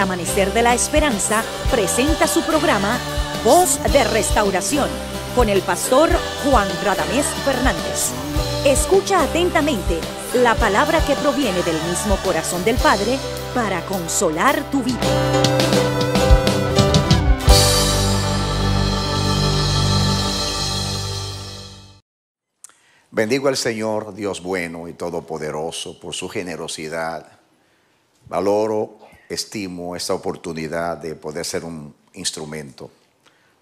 Amanecer de la Esperanza presenta su programa Voz de Restauración con el pastor Juan Radamés Fernández. Escucha atentamente la palabra que proviene del mismo corazón del Padre para consolar tu vida. Bendigo al Señor, Dios bueno y todopoderoso, por su generosidad. Valoro estimo esta oportunidad de poder ser un instrumento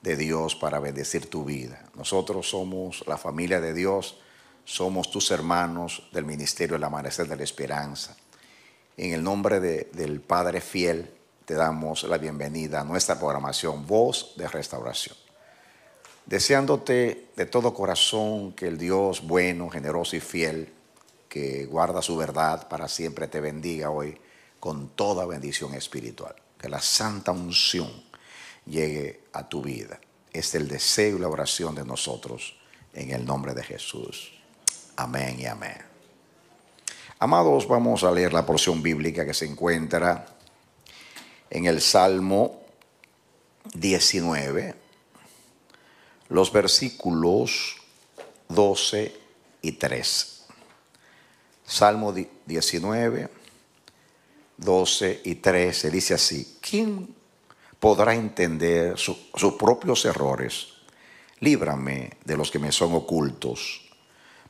de Dios para bendecir tu vida. Nosotros somos la familia de Dios, somos tus hermanos del Ministerio del Amanecer de la Esperanza. En el nombre del Padre Fiel, te damos la bienvenida a nuestra programación Voz de Restauración. Deseándote de todo corazón que el Dios bueno, generoso y fiel, que guarda su verdad para siempre, te bendiga hoy con toda bendición espiritual. Que la santa unción llegue a tu vida. Es el deseo y la oración de nosotros en el nombre de Jesús. Amén y amén. Amados, vamos a leer la porción bíblica que se encuentra en el Salmo 19, los versículos 12 y 3. Salmo 19, 12 y 13 dice así, ¿quién podrá entender sus propios errores? Líbrame de los que me son ocultos.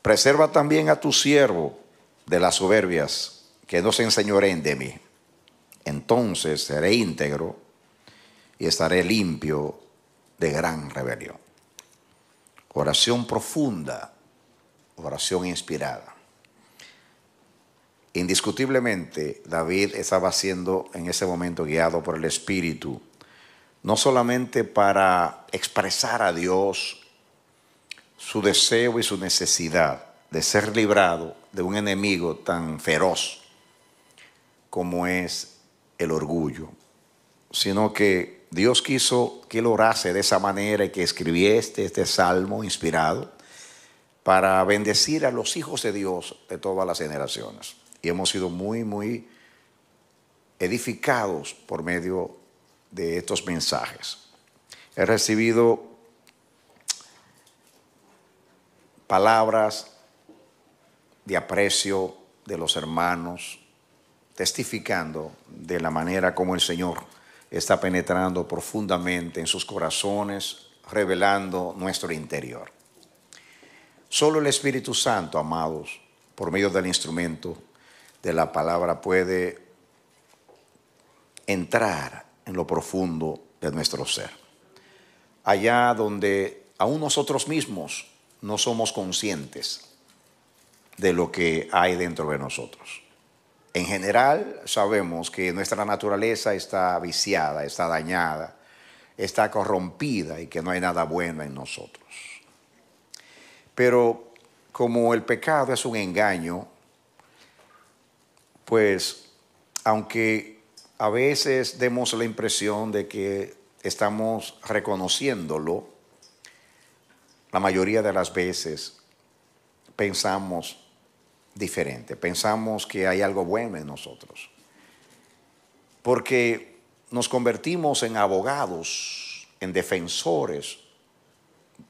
Preserva también a tu siervo de las soberbias, que no se enseñoren de mí. Entonces seré íntegro y estaré limpio de gran rebelión. Oración profunda, oración inspirada. Indiscutiblemente, David estaba siendo en ese momento guiado por el Espíritu, no solamente para expresar a Dios su deseo y su necesidad de ser librado de un enemigo tan feroz como es el orgullo, sino que Dios quiso que él orase de esa manera y que escribiese este salmo inspirado para bendecir a los hijos de Dios de todas las generaciones y hemos sido muy, muy edificados por medio de estos mensajes. He recibido palabras de aprecio de los hermanos, testificando de la manera como el Señor está penetrando profundamente en sus corazones, revelando nuestro interior. Solo el Espíritu Santo, amados, por medio del instrumento, de la palabra puede entrar en lo profundo de nuestro ser. Allá donde aún nosotros mismos no somos conscientes de lo que hay dentro de nosotros. En general sabemos que nuestra naturaleza está viciada, está dañada, está corrompida y que no hay nada bueno en nosotros. Pero como el pecado es un engaño, pues aunque a veces demos la impresión de que estamos reconociéndolo, la mayoría de las veces pensamos diferente, pensamos que hay algo bueno en nosotros, porque nos convertimos en abogados, en defensores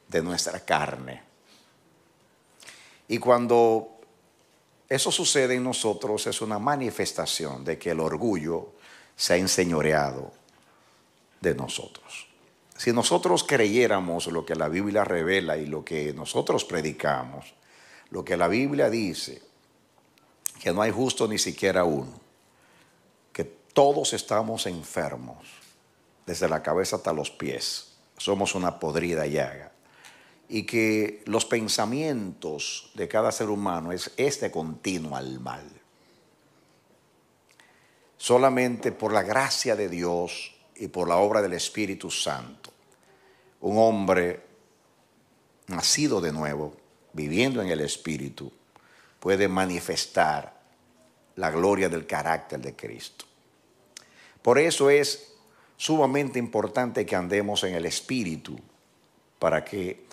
de nuestra carne. Y cuando eso sucede en nosotros, es una manifestación de que el orgullo se ha enseñoreado de nosotros. Si nosotros creyéramos lo que la Biblia revela y lo que nosotros predicamos, lo que la Biblia dice, que no hay justo ni siquiera uno, que todos estamos enfermos, desde la cabeza hasta los pies, somos una podrida llaga y que los pensamientos de cada ser humano es este continuo al mal. Solamente por la gracia de Dios y por la obra del Espíritu Santo, un hombre nacido de nuevo, viviendo en el Espíritu, puede manifestar la gloria del carácter de Cristo. Por eso es sumamente importante que andemos en el Espíritu para que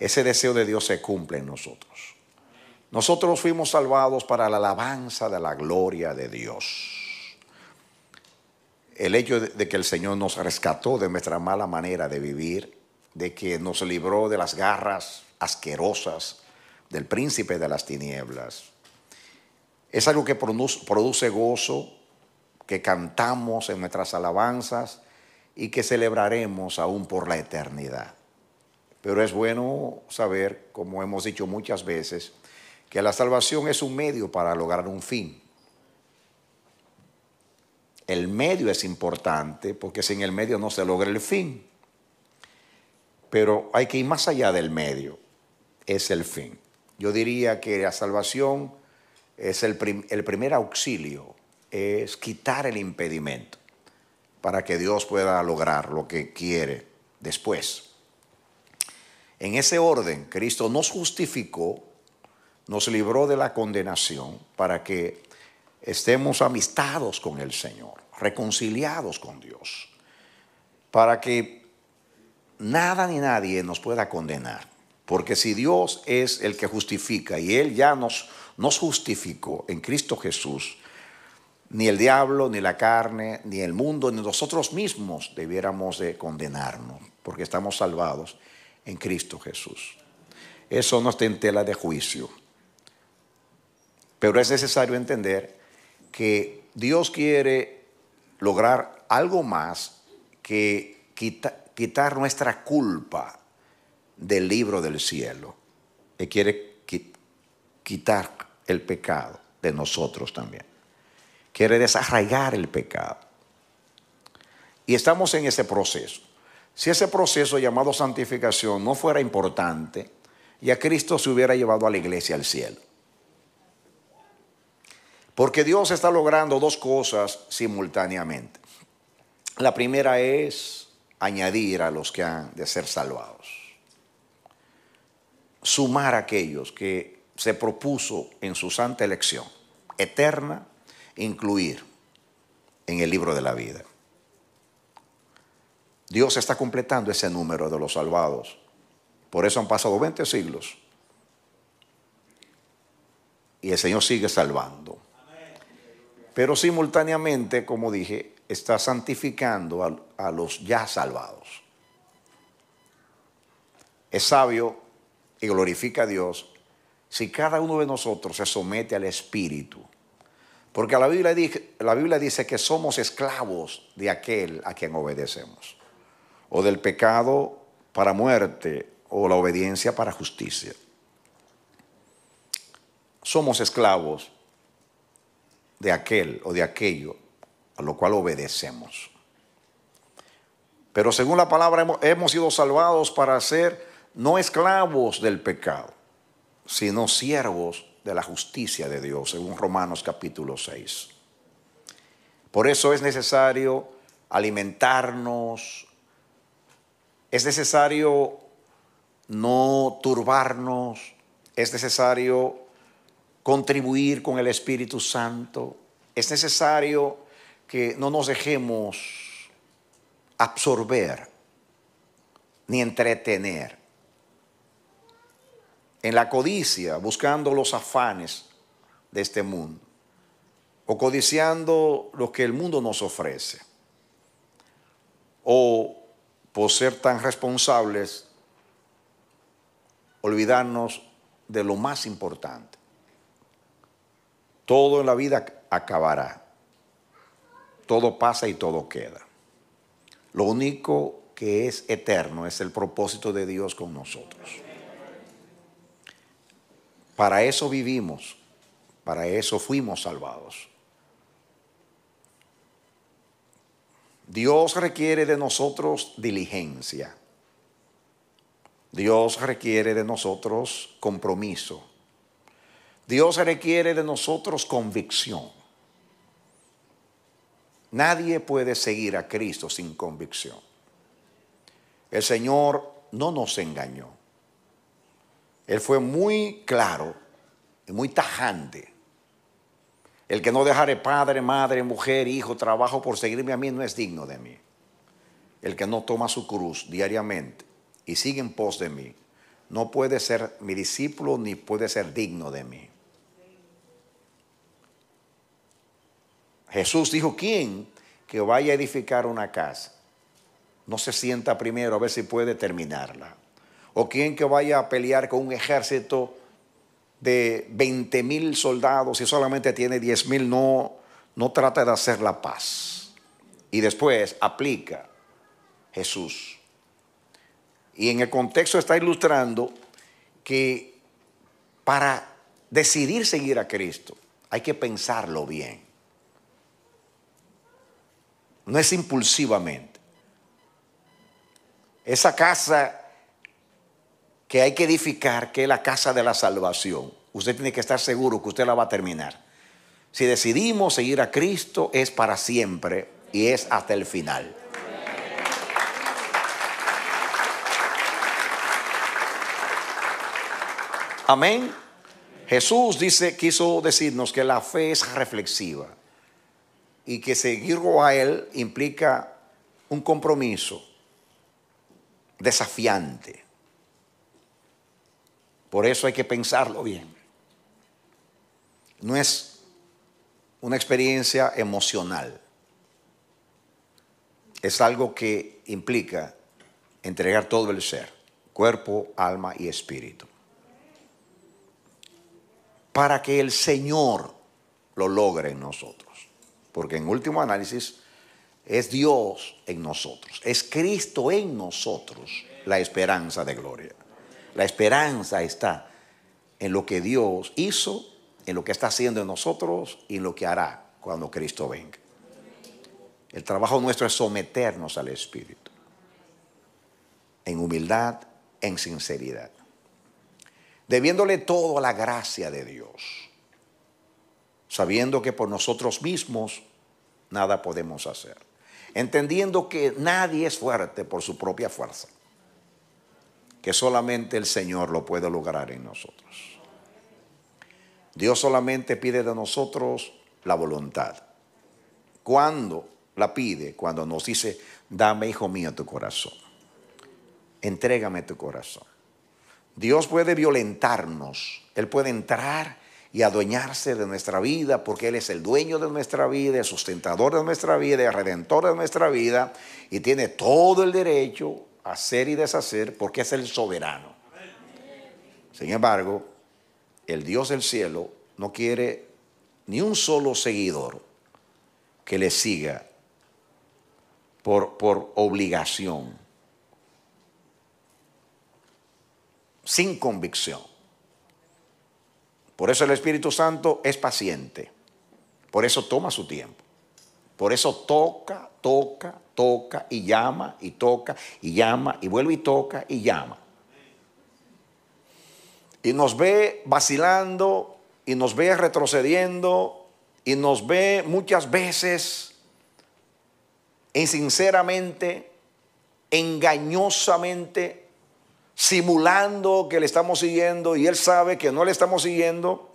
ese deseo de Dios se cumple en nosotros. Nosotros fuimos salvados para la alabanza de la gloria de Dios. El hecho de que el Señor nos rescató de nuestra mala manera de vivir, de que nos libró de las garras asquerosas del príncipe de las tinieblas, es algo que produce gozo, que cantamos en nuestras alabanzas y que celebraremos aún por la eternidad. Pero es bueno saber, como hemos dicho muchas veces, que la salvación es un medio para lograr un fin. El medio es importante porque sin el medio no se logra el fin. Pero hay que ir más allá del medio, es el fin. Yo diría que la salvación es el, primer auxilio, es quitar el impedimento para que Dios pueda lograr lo que quiere después. En ese orden, Cristo nos justificó, nos libró de la condenación para que estemos amistados con el Señor, reconciliados con Dios, para que nada ni nadie nos pueda condenar. Porque si Dios es el que justifica y Él ya nos, justificó en Cristo Jesús, ni el diablo, ni la carne, ni el mundo, ni nosotros mismos debiéramos de condenarnos, porque estamos salvados en Cristo Jesús. Eso no está en tela de juicio. Pero es necesario entender que Dios quiere lograr algo más que quitar nuestra culpa del libro del cielo. Él quiere quitar el pecado de nosotros también. Quiere desarraigar el pecado. Y estamos en ese proceso. Si ese proceso llamado santificación no fuera importante, ya Cristo se hubiera llevado a la iglesia al cielo. Porque Dios está logrando dos cosas simultáneamente. La primera es añadir a los que han de ser salvados. Sumar a aquellos que se propuso en su santa elección eterna, incluir en el libro de la vida. Dios está completando ese número de los salvados. Por eso han pasado 20 siglos. Y el Señor sigue salvando. Pero simultáneamente, como dije, está santificando a, los ya salvados. Es sabio y glorifica a Dios si cada uno de nosotros se somete al Espíritu. Porque la Biblia dice que somos esclavos de aquel a quien obedecemos o del pecado para muerte o la obediencia para justicia. Somos esclavos de aquel o de aquello a lo cual obedecemos. Pero según la palabra hemos, sido salvados para ser no esclavos del pecado, sino siervos de la justicia de Dios, según Romanos capítulo 6. Por eso es necesario alimentarnos, es necesario no turbarnos, es necesario contribuir con el Espíritu Santo, es necesario que no nos dejemos absorber ni entretener en la codicia, buscando los afanes de este mundo o codiciando lo que el mundo nos ofrece o por ser tan responsables, olvidarnos de lo más importante. Todo en la vida acabará. Todo pasa y todo queda. Lo único que es eterno es el propósito de Dios con nosotros. Para eso vivimos, para eso fuimos salvados. Dios requiere de nosotros diligencia. Dios requiere de nosotros compromiso. Dios requiere de nosotros convicción. Nadie puede seguir a Cristo sin convicción. El Señor no nos engañó. Él fue muy claro y muy tajante el que no dejare padre, madre, mujer, hijo, trabajo por seguirme a mí no es digno de mí. El que no toma su cruz diariamente y sigue en pos de mí, no puede ser mi discípulo ni puede ser digno de mí. Jesús dijo, ¿quién que vaya a edificar una casa? No se sienta primero a ver si puede terminarla. O ¿Quién que vaya a pelear con un ejército de 20 mil soldados y solamente tiene 10 mil, no, no trata de hacer la paz. Y después aplica Jesús. Y en el contexto está ilustrando que para decidir seguir a Cristo hay que pensarlo bien. No es impulsivamente. Esa casa que hay que edificar, que es la casa de la salvación. Usted tiene que estar seguro que usted la va a terminar. Si decidimos seguir a Cristo es para siempre y es hasta el final. Amén. Jesús dice, quiso decirnos que la fe es reflexiva y que seguirlo a Él implica un compromiso desafiante. Por eso hay que pensarlo bien. No es una experiencia emocional. Es algo que implica entregar todo el ser, cuerpo, alma y espíritu. Para que el Señor lo logre en nosotros. Porque en último análisis es Dios en nosotros, es Cristo en nosotros la esperanza de gloria. La esperanza está en lo que Dios hizo, en lo que está haciendo en nosotros y en lo que hará cuando Cristo venga. El trabajo nuestro es someternos al Espíritu, en humildad, en sinceridad, debiéndole todo a la gracia de Dios, sabiendo que por nosotros mismos nada podemos hacer, entendiendo que nadie es fuerte por su propia fuerza que solamente el Señor lo puede lograr en nosotros. Dios solamente pide de nosotros la voluntad. Cuando la pide? Cuando nos dice, dame, hijo mío, tu corazón. Entrégame tu corazón. Dios puede violentarnos. Él puede entrar y adueñarse de nuestra vida, porque Él es el dueño de nuestra vida, el sustentador de nuestra vida, el redentor de nuestra vida, y tiene todo el derecho hacer y deshacer porque es el soberano. Sin embargo, el Dios del cielo no quiere ni un solo seguidor que le siga por, por obligación, sin convicción. Por eso el Espíritu Santo es paciente, por eso toma su tiempo, por eso toca, toca, toca y llama y toca y llama y vuelve y toca y llama. Y nos ve vacilando y nos ve retrocediendo y nos ve muchas veces insinceramente, engañosamente, simulando que le estamos siguiendo y él sabe que no le estamos siguiendo,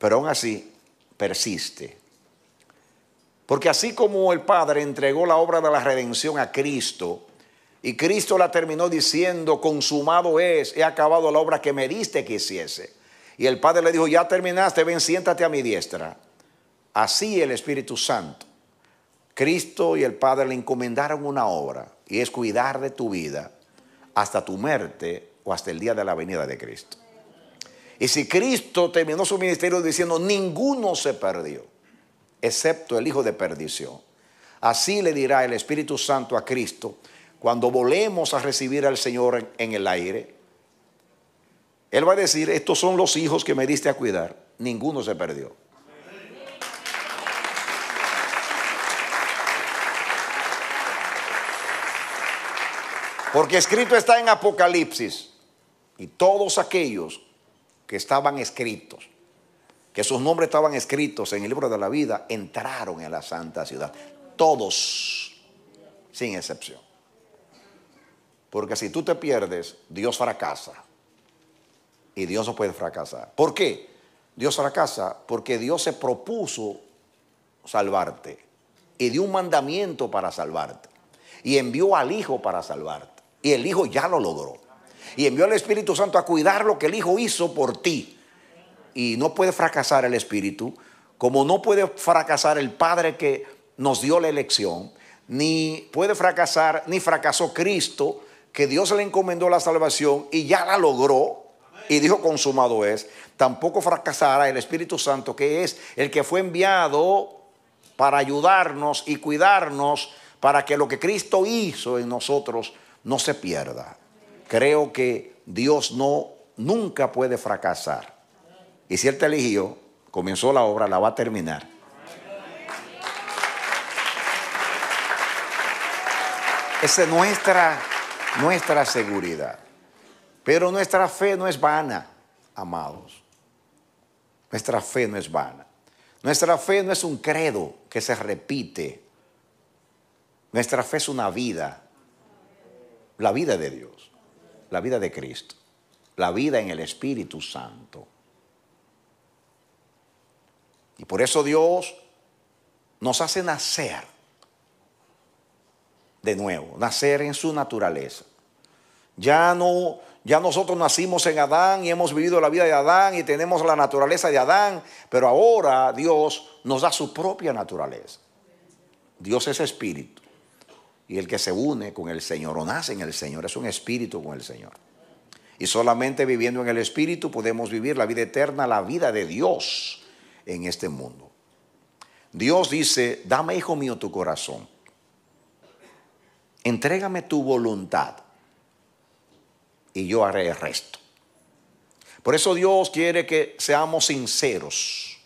pero aún así persiste porque así como el Padre entregó la obra de la redención a Cristo, y Cristo la terminó diciendo, consumado es, he acabado la obra que me diste que hiciese. Y el Padre le dijo, ya terminaste, ven, siéntate a mi diestra. Así el Espíritu Santo, Cristo y el Padre le encomendaron una obra, y es cuidar de tu vida hasta tu muerte o hasta el día de la venida de Cristo. Y si Cristo terminó su ministerio diciendo, ninguno se perdió, excepto el hijo de perdición. Así le dirá el Espíritu Santo a Cristo cuando volemos a recibir al Señor en el aire. Él va a decir, estos son los hijos que me diste a cuidar. Ninguno se perdió. Porque escrito está en Apocalipsis. Y todos aquellos que estaban escritos que sus nombres estaban escritos en el libro de la vida, entraron en la santa ciudad. Todos, sin excepción. Porque si tú te pierdes, Dios fracasa. Y Dios no puede fracasar. ¿Por qué? Dios fracasa porque Dios se propuso salvarte y dio un mandamiento para salvarte. Y envió al Hijo para salvarte. Y el Hijo ya lo logró. Y envió al Espíritu Santo a cuidar lo que el Hijo hizo por ti y no puede fracasar el Espíritu, como no puede fracasar el Padre que nos dio la elección, ni puede fracasar, ni fracasó Cristo, que Dios le encomendó la salvación y ya la logró y dijo consumado es, tampoco fracasará el Espíritu Santo, que es el que fue enviado para ayudarnos y cuidarnos para que lo que Cristo hizo en nosotros no se pierda. Creo que Dios no nunca puede fracasar. Y si Él te eligió, comenzó la obra, la va a terminar. Esa es nuestra, nuestra seguridad. Pero nuestra fe no es vana, amados. Nuestra fe no es vana. Nuestra fe no es un credo que se repite. Nuestra fe es una vida. La vida de Dios. La vida de Cristo. La vida en el Espíritu Santo. Y por eso Dios nos hace nacer de nuevo, nacer en su naturaleza. Ya no, ya nosotros nacimos en Adán y hemos vivido la vida de Adán y tenemos la naturaleza de Adán, pero ahora Dios nos da su propia naturaleza. Dios es espíritu. Y el que se une con el Señor o nace en el Señor es un espíritu con el Señor. Y solamente viviendo en el espíritu podemos vivir la vida eterna, la vida de Dios en este mundo. Dios dice, dame, hijo mío, tu corazón. Entrégame tu voluntad y yo haré el resto. Por eso Dios quiere que seamos sinceros,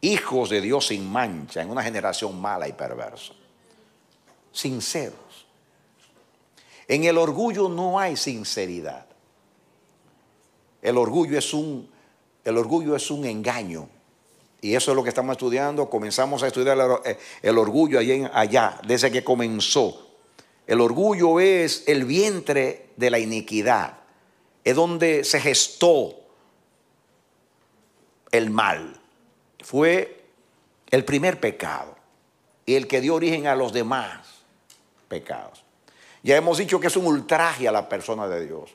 hijos de Dios sin mancha, en una generación mala y perversa. Sinceros. En el orgullo no hay sinceridad. El orgullo es un, el orgullo es un engaño y eso es lo que estamos estudiando. Comenzamos a estudiar el eh, orgullo allá, desde que comenzó. El orgullo es el vientre de la iniquidad. Es donde se gestó el mal. Fue el primer pecado y el que dio origen a los demás pecados. Ya hemos dicho que es un ultraje a la persona de Dios.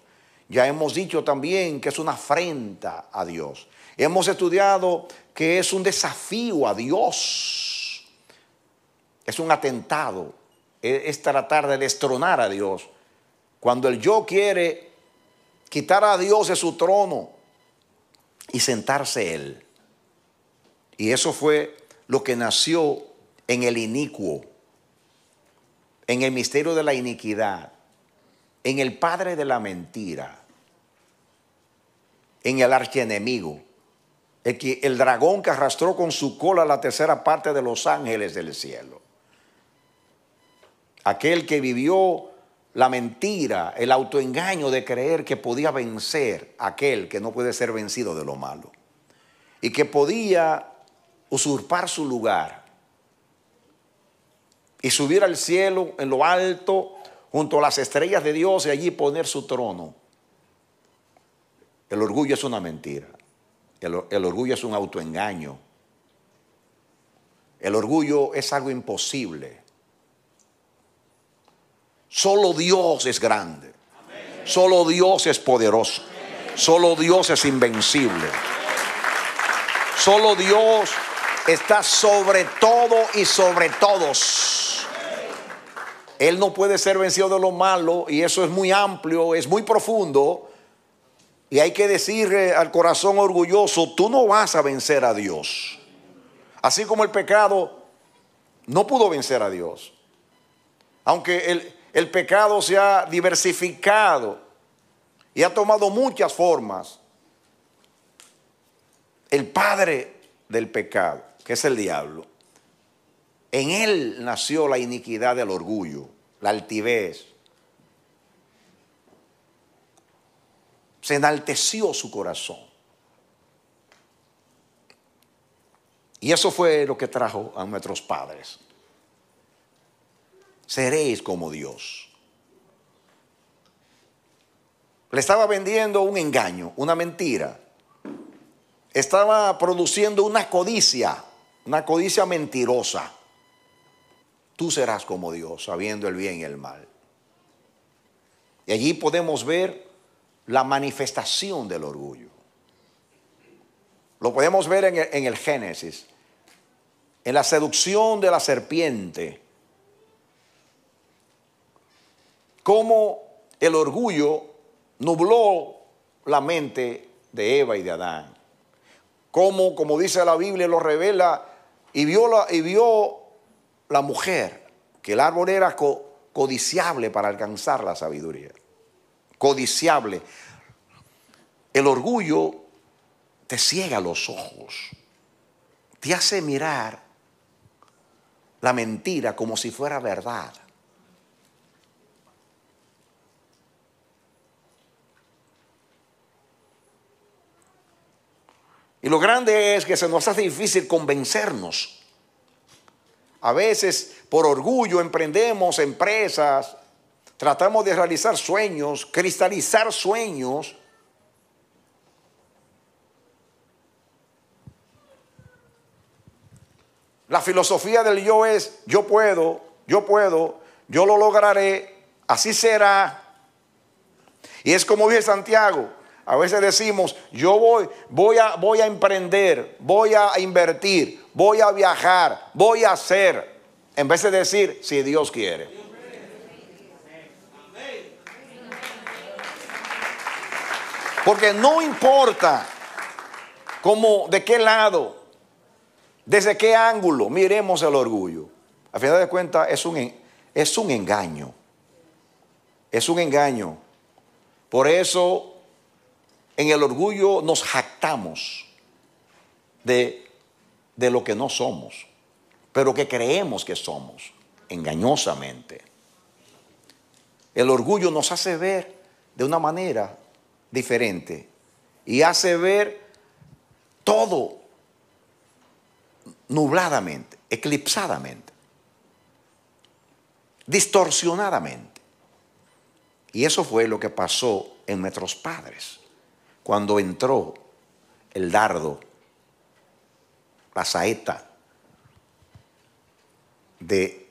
Ya hemos dicho también que es una afrenta a Dios. Hemos estudiado que es un desafío a Dios, es un atentado, es tratar de destronar a Dios. Cuando el yo quiere quitar a Dios de su trono y sentarse él. Y eso fue lo que nació en el inicuo, en el misterio de la iniquidad, en el padre de la mentira, en el archienemigo que el dragón que arrastró con su cola la tercera parte de los ángeles del cielo. Aquel que vivió la mentira, el autoengaño de creer que podía vencer aquel que no puede ser vencido de lo malo y que podía usurpar su lugar y subir al cielo en lo alto junto a las estrellas de Dios y allí poner su trono. El orgullo es una mentira. El, orgullo es un autoengaño. El orgullo es algo imposible. Solo Dios es grande. Solo Dios es poderoso. Solo Dios es invencible. Solo Dios está sobre todo y sobre todos. Él no puede ser vencido de lo malo y eso es muy amplio, es muy profundo, y hay que decirle al corazón orgulloso, tú no vas a vencer a Dios. Así como el pecado no pudo vencer a Dios. Aunque el, el pecado se ha diversificado y ha tomado muchas formas. El padre del pecado, que es el diablo, en él nació la iniquidad del orgullo, la altivez, se enalteció su corazón. Y eso fue lo que trajo a nuestros padres. Seréis como Dios. Le estaba vendiendo un engaño, una mentira. Estaba produciendo una codicia, una codicia mentirosa. Tú serás como Dios, sabiendo el bien y el mal. Y allí podemos ver la manifestación del orgullo. Lo podemos ver en el, Génesis, en la seducción de la serpiente, cómo el orgullo nubló la mente de Eva y de Adán. Cómo, como dice la Biblia, lo revela y vio la, mujer que el árbol era codiciable para alcanzar la sabiduría codiciable. El orgullo te ciega los ojos, te hace mirar la mentira como si fuera verdad. Y lo grande es que se nos hace difícil convencernos. A veces por orgullo emprendemos empresas, Tratamos de realizar sueños, cristalizar sueños. La filosofía del yo es, yo puedo, yo puedo, yo lo lograré, así será. Y es como dice Santiago, a veces decimos, yo voy, voy a, voy a emprender, voy a invertir, voy a viajar, voy a hacer, en vez de decir, si Dios quiere. Porque no importa cómo, de qué lado, desde qué ángulo miremos el orgullo. Al final de cuentas es un, es un engaño. Es un engaño. Por eso en el orgullo nos jactamos de, de lo que no somos, pero que creemos que somos, engañosamente. El orgullo nos hace ver de una manera diferente y hace ver todo nubladamente, eclipsadamente, distorsionadamente. Y eso fue lo que pasó en nuestros padres cuando entró el dardo, la saeta de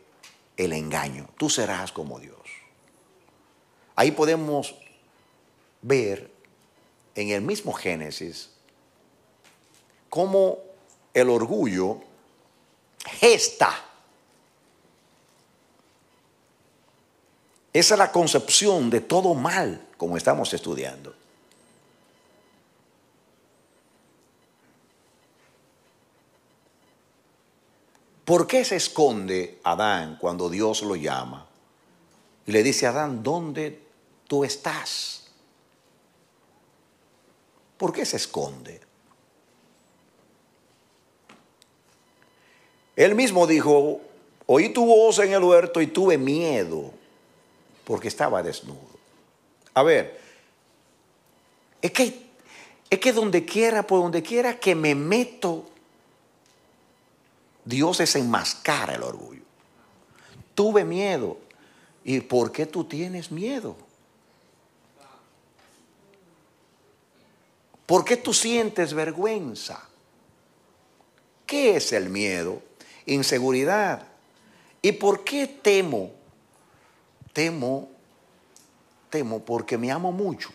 el engaño. Tú serás como Dios. Ahí podemos ver en el mismo Génesis cómo el orgullo gesta. Esa es la concepción de todo mal, como estamos estudiando. ¿Por qué se esconde Adán cuando Dios lo llama? Y le dice a Adán, ¿dónde tú estás? ¿Por qué se esconde? Él mismo dijo, oí tu voz en el huerto y tuve miedo porque estaba desnudo. A ver, es que, es que donde quiera, por donde quiera que me meto, Dios enmascara el orgullo. Tuve miedo. ¿Y por qué tú tienes miedo? ¿Por qué tú sientes vergüenza? ¿Qué es el miedo? Inseguridad. ¿Y por qué temo? Temo, temo porque me amo mucho.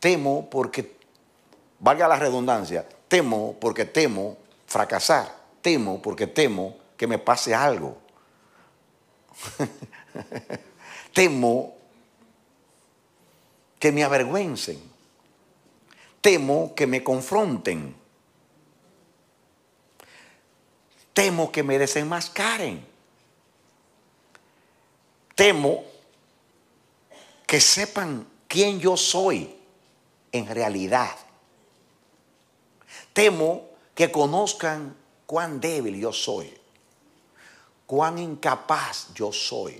Temo porque, valga la redundancia, temo porque temo fracasar. Temo porque temo que me pase algo. temo que me avergüencen temo que me confronten. Temo que me desenmascaren. Temo que sepan quién yo soy en realidad. Temo que conozcan cuán débil yo soy, cuán incapaz yo soy.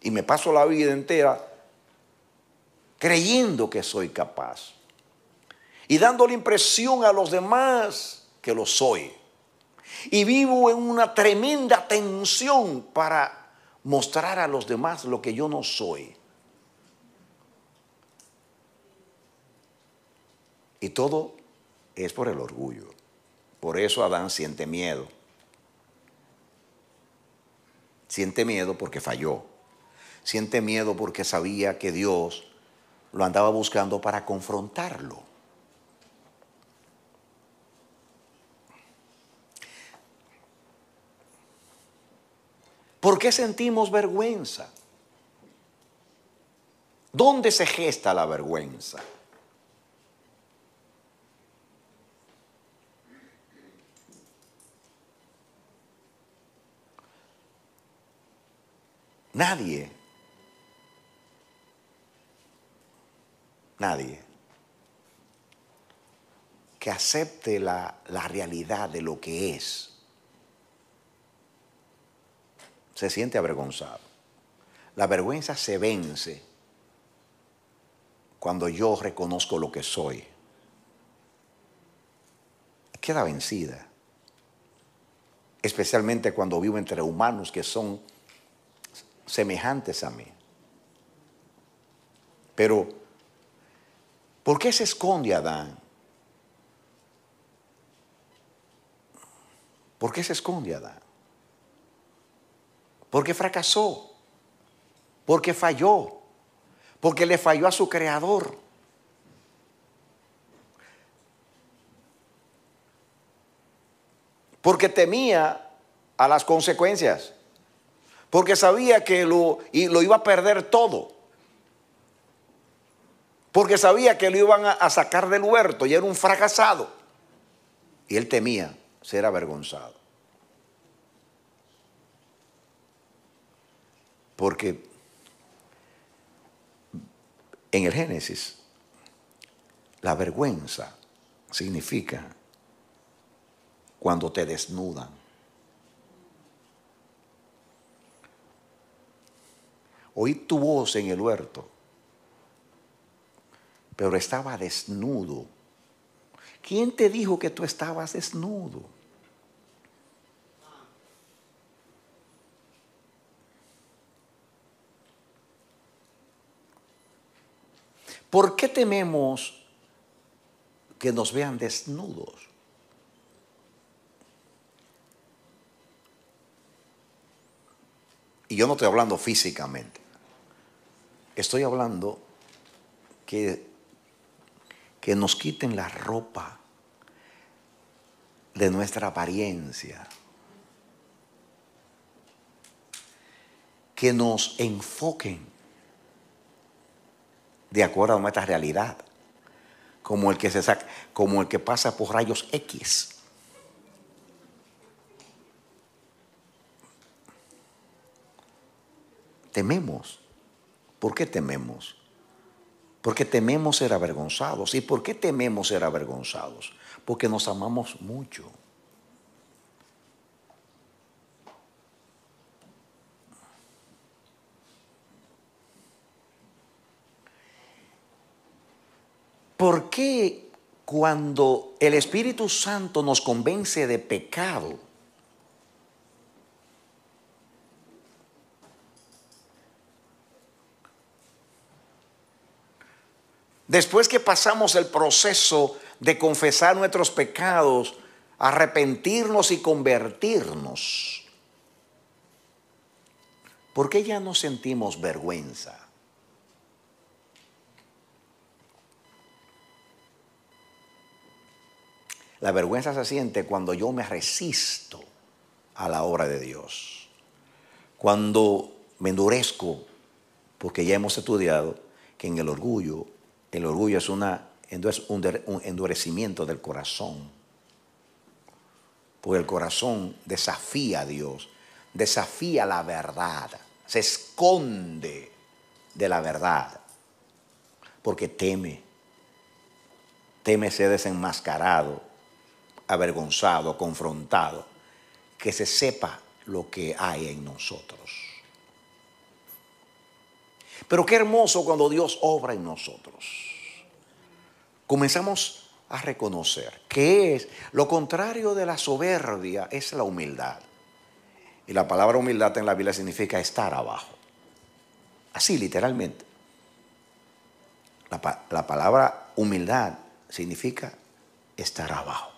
Y me paso la vida entera creyendo que soy capaz y dando la impresión a los demás que lo soy. Y vivo en una tremenda tensión para mostrar a los demás lo que yo no soy. Y todo es por el orgullo. Por eso Adán siente miedo. Siente miedo porque falló. Siente miedo porque sabía que Dios lo andaba buscando para confrontarlo. ¿Por qué sentimos vergüenza? ¿Dónde se gesta la vergüenza? Nadie. Nadie que acepte la, la, realidad de lo que es se siente avergonzado. La vergüenza se vence cuando yo reconozco lo que soy. Queda vencida. Especialmente cuando vivo entre humanos que son semejantes a mí. Pero, ¿por qué se esconde Adán? ¿Por qué se esconde Adán? porque fracasó, porque falló, porque le falló a su creador. Porque temía a las consecuencias, porque sabía que lo, y lo iba a perder todo, porque sabía que lo iban a sacar del huerto y era un fracasado. Y él temía ser avergonzado. Porque en el Génesis, la vergüenza significa cuando te desnudan. Oí tu voz en el huerto, pero estaba desnudo. ¿Quién te dijo que tú estabas desnudo? ¿Por qué tememos que nos vean desnudos? Y yo no estoy hablando físicamente. Estoy hablando que, que nos quiten la ropa de nuestra apariencia. Que nos enfoquen de acuerdo a nuestra realidad. Como el que, se saca, como el que pasa por rayos X. Tememos. ¿Por qué tememos? Porque tememos ser avergonzados. ¿Y por qué tememos ser avergonzados? Porque nos amamos mucho. ¿Por qué cuando el Espíritu Santo nos convence de pecado, Después que pasamos el proceso de confesar nuestros pecados, arrepentirnos y convertirnos, ¿por qué ya no sentimos vergüenza? La vergüenza se siente cuando yo me resisto a la obra de Dios. Cuando me endurezco, porque ya hemos estudiado que en el orgullo, el orgullo es una, un endurecimiento del corazón. Porque el corazón desafía a Dios, desafía la verdad, se esconde de la verdad, porque teme, teme ser desenmascarado avergonzado, confrontado, que se sepa lo que hay en nosotros. Pero qué hermoso cuando Dios obra en nosotros. Comenzamos a reconocer que es lo contrario de la soberbia, es la humildad. Y la palabra humildad en la Biblia significa estar abajo. Así literalmente. La, la palabra humildad significa estar abajo.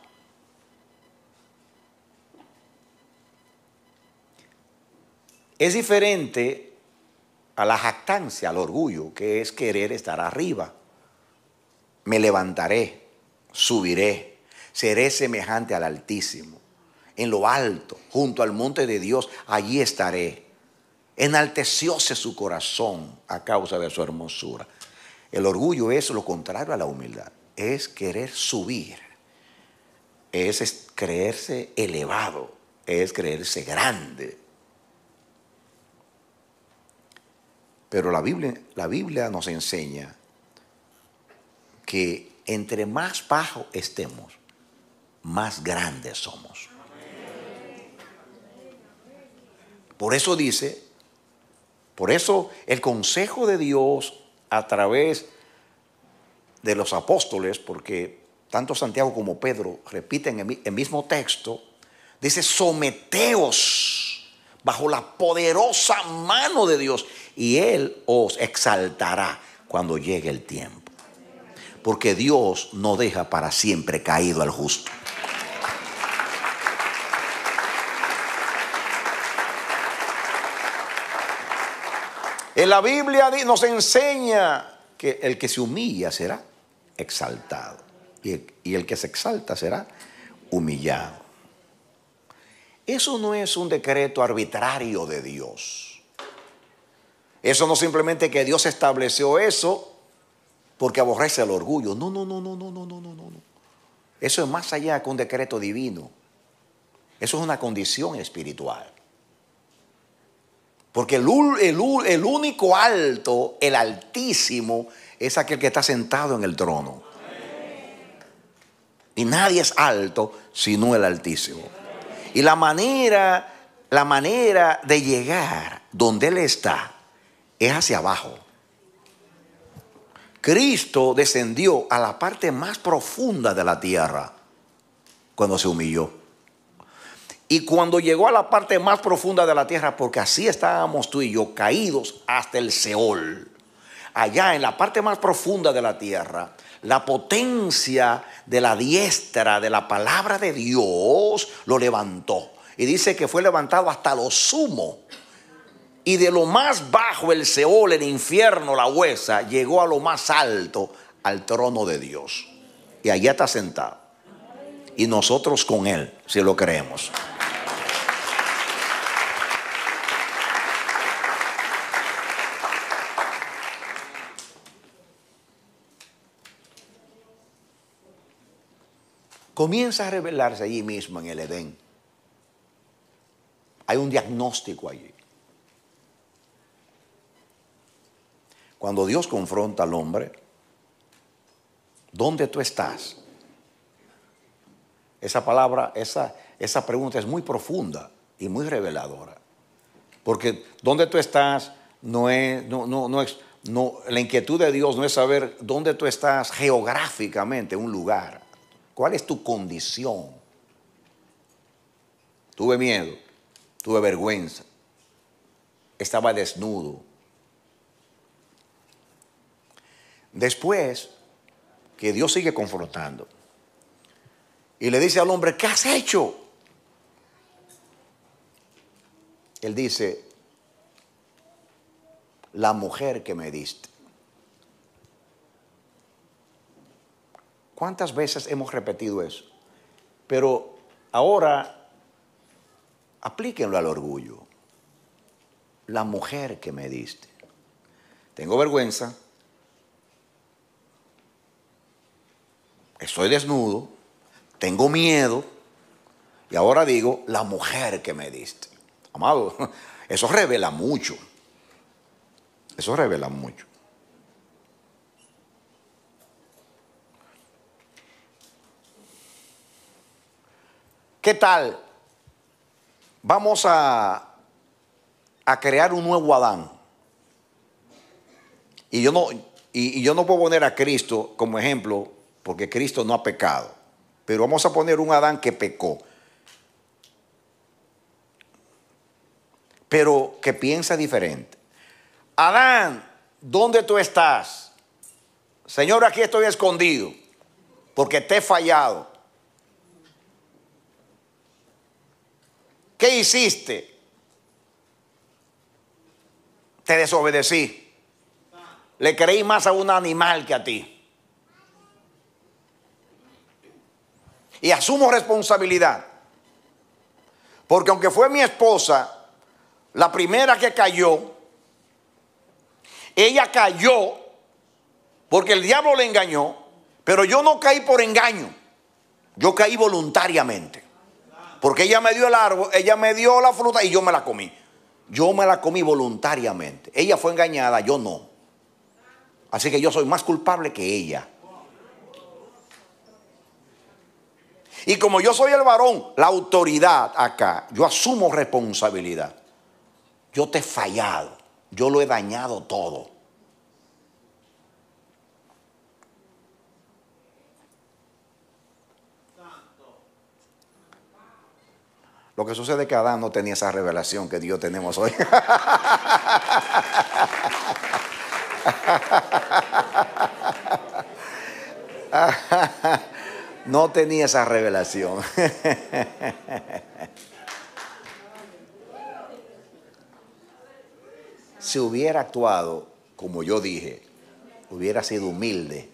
Es diferente a la jactancia, al orgullo, que es querer estar arriba. Me levantaré, subiré, seré semejante al Altísimo. En lo alto, junto al monte de Dios, allí estaré. Enaltecióse su corazón a causa de su hermosura. El orgullo es lo contrario a la humildad, es querer subir, es creerse elevado, es creerse grande, Pero la Biblia, la Biblia nos enseña que entre más bajo estemos, más grandes somos. Por eso dice, por eso el consejo de Dios a través de los apóstoles, porque tanto Santiago como Pedro repiten el mismo texto, dice, someteos bajo la poderosa mano de Dios y Él os exaltará cuando llegue el tiempo. Porque Dios no deja para siempre caído al justo. En la Biblia nos enseña que el que se humilla será exaltado y el, que se exalta será humillado. Eso no es un decreto arbitrario de Dios. Eso no simplemente que Dios estableció eso porque aborrece el orgullo. No, no, no, no, no, no, no, no, no. Eso es más allá que un decreto divino. Eso es una condición espiritual. Porque el, el, el, único alto, el altísimo, es aquel que está sentado en el trono. Y nadie es alto sino el altísimo. Y la manera, la manera de llegar donde Él está es hacia abajo. Cristo descendió a la parte más profunda de la tierra cuando se humilló. Y cuando llegó a la parte más profunda de la tierra, porque así estábamos tú y yo, caídos hasta el Seol, allá en la parte más profunda de la tierra, la potencia de la diestra de la palabra de Dios lo levantó. Y dice que fue levantado hasta lo sumo y de lo más bajo, el Seol, el infierno, la huesa, llegó a lo más alto, al trono de Dios. Y allá está sentado. Y nosotros con Él, si lo creemos. comienza a revelarse allí mismo en el Edén. Hay un diagnóstico allí. Cuando Dios confronta al hombre, ¿dónde tú estás? Esa palabra, esa, esa pregunta es muy profunda y muy reveladora. Porque ¿dónde tú estás? No es, no, no, no es, no, la inquietud de Dios no es saber dónde tú estás geográficamente, un lugar. ¿Cuál es tu condición? Tuve miedo, tuve vergüenza, estaba desnudo, Después, que Dios sigue confrontando. Y le dice al hombre, ¿qué has hecho? Él dice, la mujer que me diste. ¿Cuántas veces hemos repetido eso? Pero ahora aplíquenlo al orgullo. La mujer que me diste. Tengo vergüenza estoy desnudo, tengo miedo, y ahora digo, la mujer que me diste. Amado, eso revela mucho. Eso revela mucho. ¿Qué tal? Vamos a, a crear un nuevo Adán. Y yo no, y, y yo no puedo poner a Cristo como ejemplo porque Cristo no ha pecado. Pero vamos a poner un Adán que pecó, pero que piensa diferente. Adán, ¿dónde tú estás? Señor, aquí estoy escondido, porque te he fallado. ¿Qué hiciste? Te desobedecí. Le creí más a un animal que a ti. y asumo responsabilidad. Porque aunque fue mi esposa la primera que cayó, ella cayó porque el diablo le engañó, pero yo no caí por engaño, yo caí voluntariamente. Porque ella me dio el árbol, ella me dio la fruta y yo me la comí. Yo me la comí voluntariamente. Ella fue engañada, yo no. Así que yo soy más culpable que ella. Y como yo soy el varón, la autoridad acá, yo asumo responsabilidad. Yo te he fallado, yo lo he dañado todo. Lo que sucede es que Adán no tenía esa revelación que Dios tenemos hoy. no tenía esa revelación. si hubiera actuado como yo dije, hubiera sido humilde.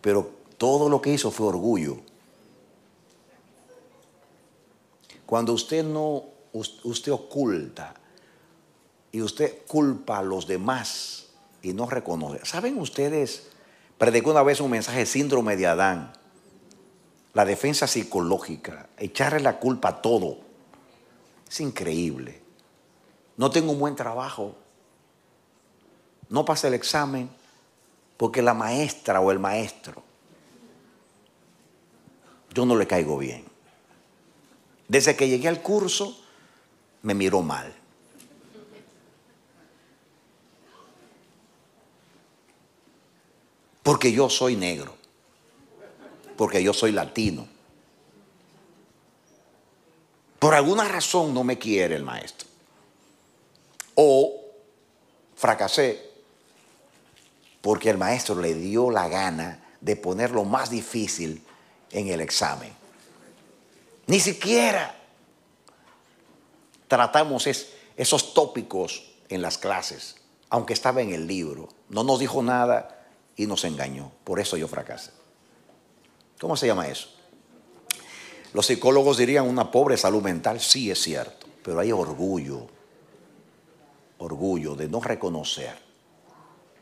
Pero todo lo que hizo fue orgullo. Cuando usted no, usted oculta y usted culpa a los demás y no reconoce. ¿Saben ustedes? Predicó una vez un mensaje de síndrome de Adán. La defensa psicológica, echarle la culpa a todo. Es increíble. No tengo un buen trabajo. No pasé el examen porque la maestra o el maestro, yo no le caigo bien. Desde que llegué al curso, me miró mal. Porque yo soy negro. Porque yo soy latino. Por alguna razón no me quiere el maestro. O fracasé porque el maestro le dio la gana de poner lo más difícil en el examen. Ni siquiera tratamos esos tópicos en las clases, aunque estaba en el libro. No nos dijo nada y nos engañó. Por eso yo fracasé. ¿Cómo se llama eso? Los psicólogos dirían una pobre salud mental, sí es cierto, pero hay orgullo, orgullo de no reconocer.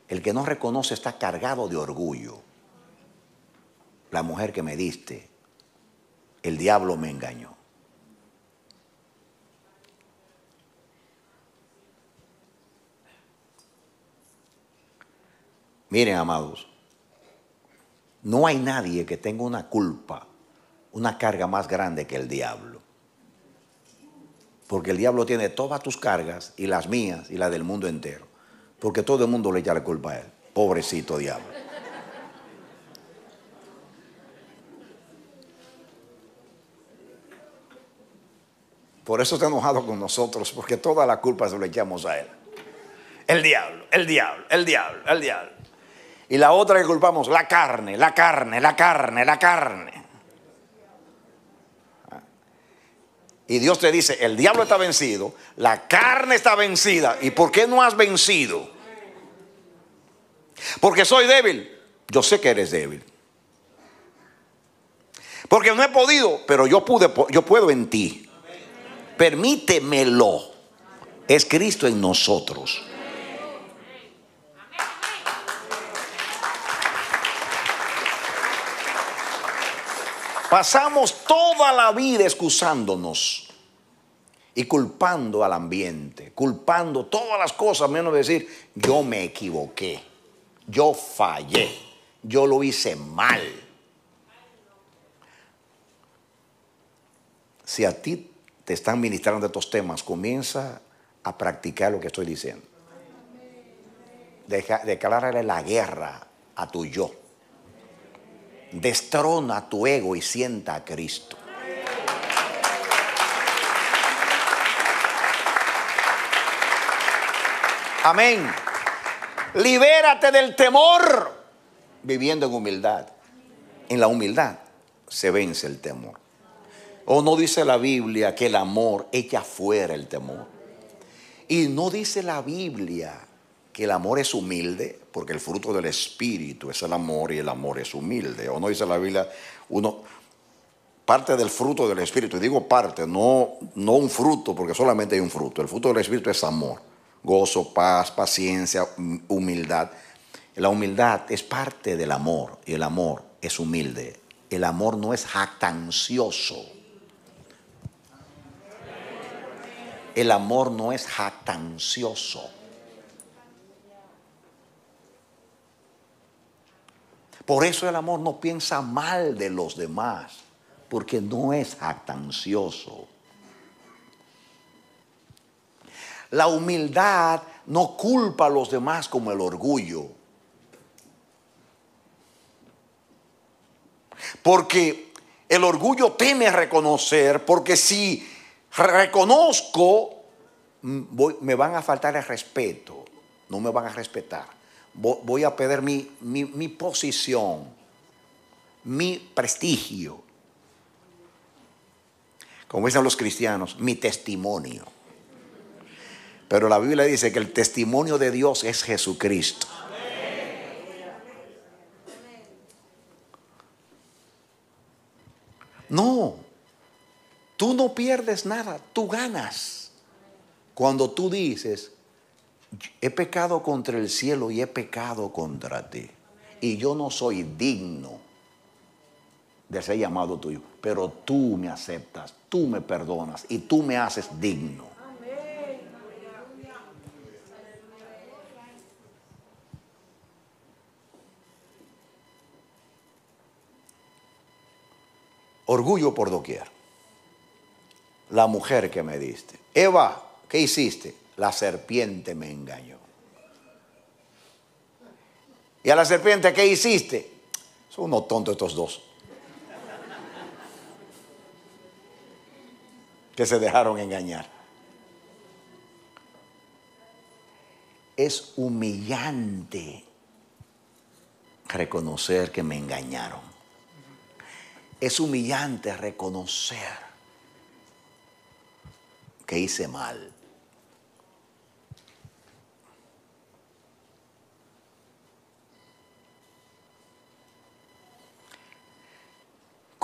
El que no reconoce está cargado de orgullo. La mujer que me diste, el diablo me engañó. Miren, amados, no hay nadie que tenga una culpa, una carga más grande que el diablo. Porque el diablo tiene todas tus cargas y las mías y las del mundo entero. Porque todo el mundo le echa la culpa a él. Pobrecito diablo. Por eso está enojado con nosotros, porque toda la culpa se lo echamos a él. El diablo, el diablo, el diablo, el diablo. Y la otra que culpamos, la carne, la carne, la carne, la carne. Y Dios te dice, el diablo está vencido, la carne está vencida. ¿Y por qué no has vencido? Porque soy débil. Yo sé que eres débil. Porque no he podido, pero yo pude, yo puedo en ti. Permítemelo. Es Cristo en nosotros. Pasamos toda la vida excusándonos y culpando al ambiente, culpando todas las cosas, menos decir, yo me equivoqué, yo fallé, yo lo hice mal. Si a ti te están ministrando estos temas, comienza a practicar lo que estoy diciendo. Deja, declárale la guerra a tu yo destrona tu ego y sienta a Cristo. Amén. Libérate del temor viviendo en humildad. En la humildad se vence el temor. ¿O no dice la Biblia que el amor echa fuera el temor? Y no dice la Biblia que el amor es humilde porque el fruto del Espíritu es el amor y el amor es humilde. ¿O no dice la Biblia? Uno, parte del fruto del Espíritu, y digo parte, no, no un fruto, porque solamente hay un fruto. El fruto del Espíritu es amor, gozo, paz, paciencia, humildad. La humildad es parte del amor y el amor es humilde. El amor no es jactancioso. El amor no es jactancioso. Por eso el amor no piensa mal de los demás, porque no es jactancioso. La humildad no culpa a los demás como el orgullo. Porque el orgullo teme reconocer, porque si reconozco, me van a faltar el respeto, no me van a respetar voy a perder mi, posición, mi prestigio. Como dicen los cristianos, mi testimonio. Pero la Biblia dice que el testimonio de Dios es Jesucristo. No, tú no pierdes nada, tú ganas. Cuando tú dices, he pecado contra el cielo y he pecado contra ti. Y yo no soy digno de ser llamado tuyo, pero tú me aceptas, tú me perdonas y tú me haces digno. Orgullo por doquier. La mujer que me diste. Eva, ¿qué hiciste? la serpiente me engañó. ¿Y a la serpiente qué hiciste? Son unos tontos estos dos. Que se dejaron engañar. Es humillante reconocer que me engañaron. Es humillante reconocer que hice mal.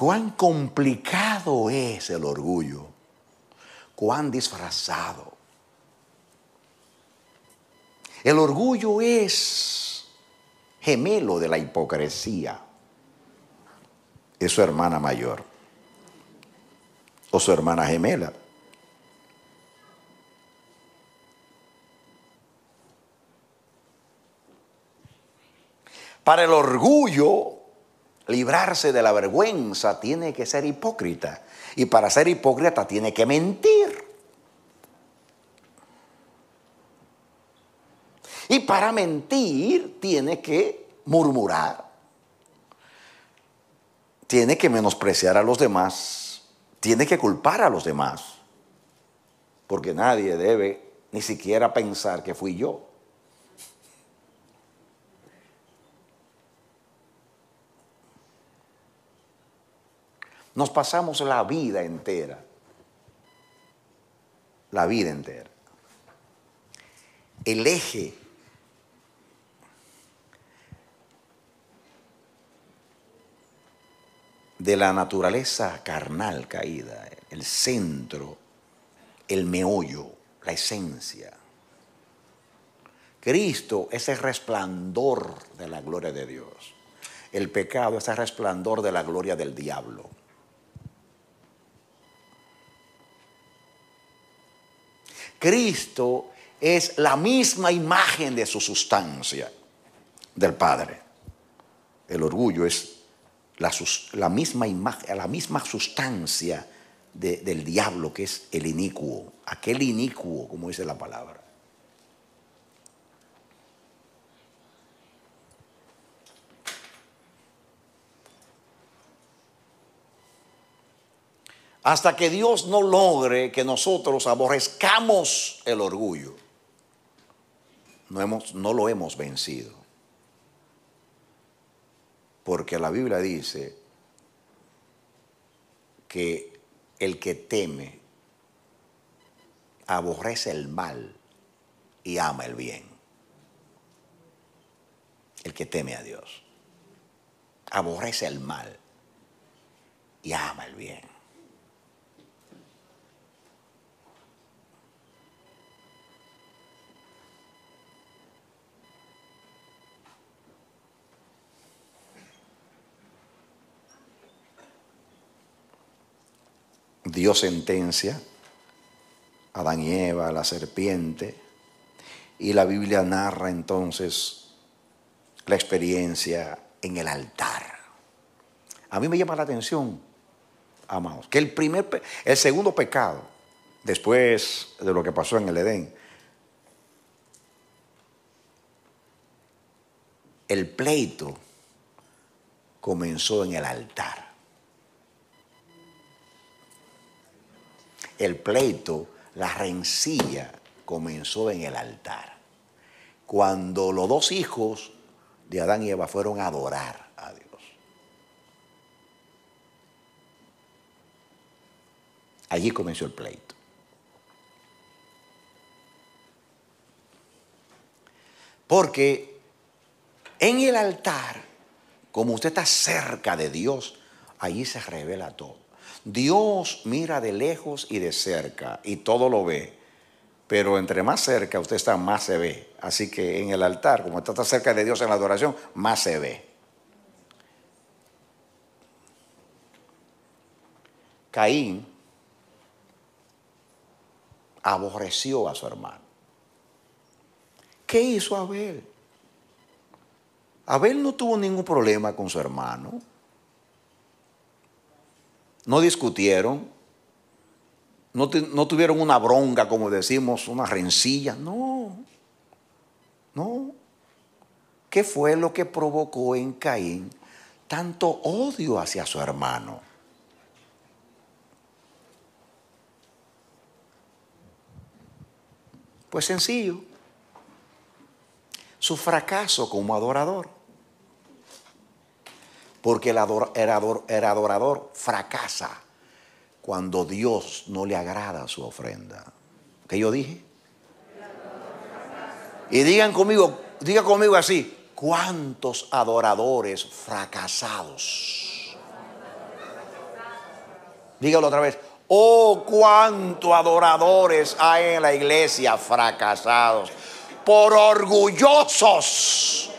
cuán complicado es el orgullo, cuán disfrazado. El orgullo es gemelo de la hipocresía. Es su hermana mayor o su hermana gemela. Para el orgullo, librarse de la vergüenza tiene que ser hipócrita. Y para ser hipócrita tiene que mentir. Y para mentir tiene que murmurar. Tiene que menospreciar a los demás. Tiene que culpar a los demás. Porque nadie debe ni siquiera pensar que fui yo. Nos pasamos la vida entera. La vida entera. El eje de la naturaleza carnal caída, el centro, el meollo, la esencia. Cristo es el resplandor de la gloria de Dios. El pecado es el resplandor de la gloria del diablo. Cristo es la misma imagen de su sustancia del Padre. El orgullo es la, misma imagen, la misma sustancia del diablo que es el inicuo, aquel inicuo, como dice la palabra. hasta que Dios no logre que nosotros aborrezcamos el orgullo. No, lo hemos vencido. Porque la Biblia dice que el que teme aborrece el mal y ama el bien. El que teme a Dios aborrece el mal y ama el bien. dio sentencia, Adán y Eva, la serpiente, y la Biblia narra entonces la experiencia en el altar. A mí me llama la atención, amados, que el, primer, el segundo pecado, después de lo que pasó en el Edén, el pleito comenzó en el altar. el pleito, la rencilla comenzó en el altar. Cuando los dos hijos de Adán y Eva fueron a adorar a Dios. Allí comenzó el pleito. Porque en el altar, como usted está cerca de Dios, allí se revela todo. Dios mira de lejos y de cerca y todo lo ve. Pero entre más cerca usted está, más se ve. Así que en el altar, como está cerca de Dios en la adoración, más se ve. Caín aborreció a su hermano. ¿Qué hizo Abel? Abel no tuvo ningún problema con su hermano no discutieron, no, tuvieron una bronca, como decimos, una rencilla, no, no. ¿Qué fue lo que provocó en Caín tanto odio hacia su hermano? Pues sencillo, su fracaso como adorador. Porque el, ador, adorador fracasa cuando Dios no le agrada su ofrenda. ¿Qué yo dije? Y digan conmigo, digan conmigo así, ¿cuántos adoradores fracasados? Dígalo otra vez. Oh, cuántos adoradores hay en la iglesia fracasados por orgullosos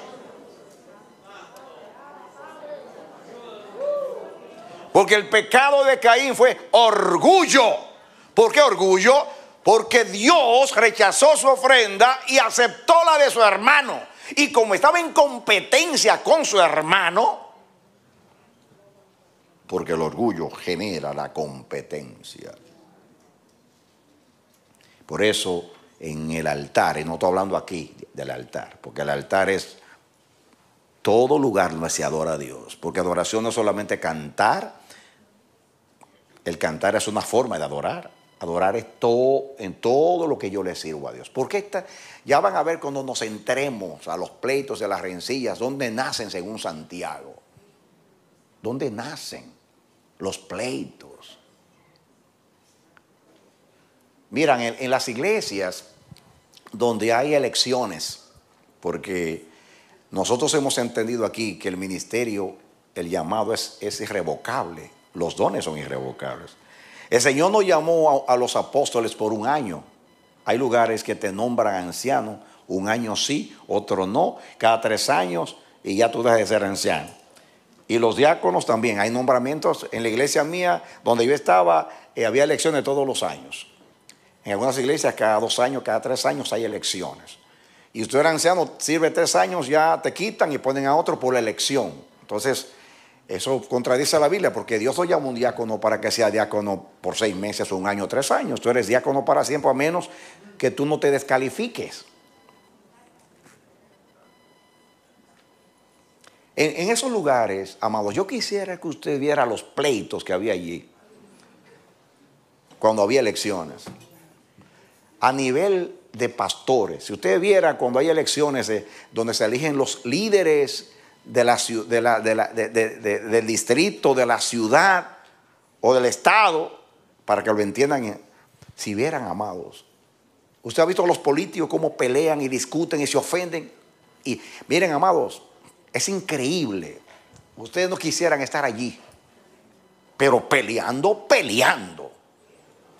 Porque el pecado de Caín fue orgullo. ¿Por qué orgullo? Porque Dios rechazó su ofrenda y aceptó la de su hermano. Y como estaba en competencia con su hermano, porque el orgullo genera la competencia. Por eso en el altar, y no estoy hablando aquí del altar, porque el altar es todo lugar donde se adora a Dios, porque adoración no es solamente cantar, el cantar es una forma de adorar. Adorar es todo, en todo lo que yo le sirvo a Dios. Porque esta, ya van a ver cuando nos entremos a los pleitos de las rencillas, dónde nacen según Santiago. ¿Dónde nacen los pleitos? Miran, en, las iglesias donde hay elecciones, porque nosotros hemos entendido aquí que el ministerio, el llamado es, es irrevocable. Los dones son irrevocables. El Señor no llamó a, los apóstoles por un año. Hay lugares que te nombran anciano, un año sí, otro no, cada tres años y ya tú dejas de ser anciano. Y los diáconos también, hay nombramientos en la iglesia mía, donde yo estaba, eh, había elecciones todos los años. En algunas iglesias cada dos años, cada tres años hay elecciones. Y usted era anciano, sirve tres años, ya te quitan y ponen a otro por la elección. Entonces, eso contradice a la Biblia, porque Dios no llama un diácono para que sea diácono por seis meses, un año, tres años. Tú eres diácono para siempre, a menos que tú no te descalifiques. En, esos lugares, amados, yo quisiera que usted viera los pleitos que había allí cuando había elecciones. A nivel de pastores, si usted viera cuando hay elecciones donde se eligen los líderes, de la, de de del distrito, de la ciudad o del Estado, para que lo entiendan, eh, si vieran amados. Usted ha visto a los políticos cómo pelean y discuten y se ofenden. Y miren, amados, es increíble. Ustedes no quisieran estar allí, pero peleando, peleando,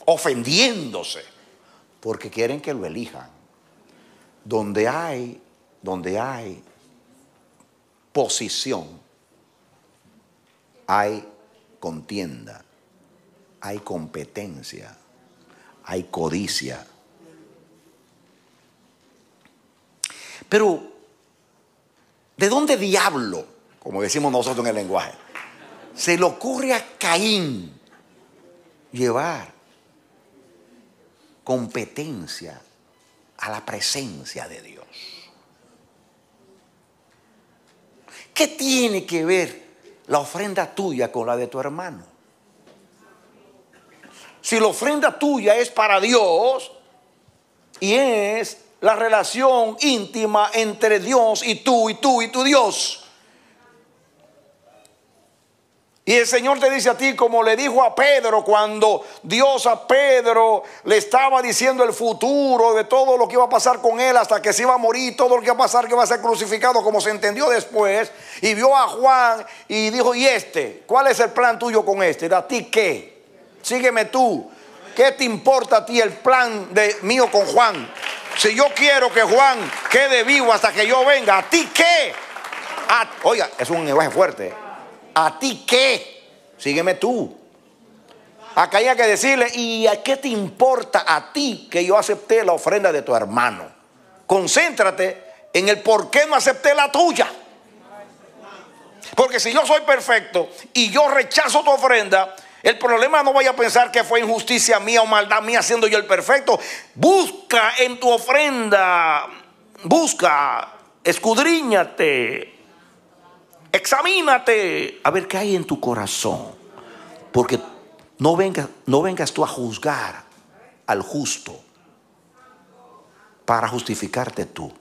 ofendiéndose, porque quieren que lo elijan. Donde hay, donde hay posición hay contienda, hay competencia, hay codicia. Pero, ¿de dónde diablo, como decimos nosotros en el lenguaje, se le ocurre a Caín llevar competencia a la presencia de Dios? ¿Qué tiene que ver la ofrenda tuya con la de tu hermano? Si la ofrenda tuya es para Dios y es la relación íntima entre Dios y tú y tú y tu Dios. Y el Señor te dice a ti, como le dijo a Pedro, cuando Dios a Pedro le estaba diciendo el futuro de todo lo que iba a pasar con él hasta que se iba a morir, todo lo que iba a pasar, que iba a ser crucificado, como se entendió después, y vio a Juan y dijo, ¿y este? ¿Cuál es el plan tuyo con este? ¿De a ti qué? Sígueme tú. ¿Qué te importa a ti el plan de, mío con Juan? Si yo quiero que Juan quede vivo hasta que yo venga, ¿a ti qué? oiga, es un lenguaje fuerte. ¿A ti qué? Sígueme tú. Acá hay que decirle, ¿y a qué te importa a ti que yo acepté la ofrenda de tu hermano? Concéntrate en el por qué no acepté la tuya. Porque si yo soy perfecto y yo rechazo tu ofrenda, el problema no vaya a pensar que fue injusticia mía o maldad mía siendo yo el perfecto. Busca en tu ofrenda, busca, escudriñate, Examínate a ver qué hay en tu corazón. Porque no vengas, no vengas tú a juzgar al justo para justificarte tú.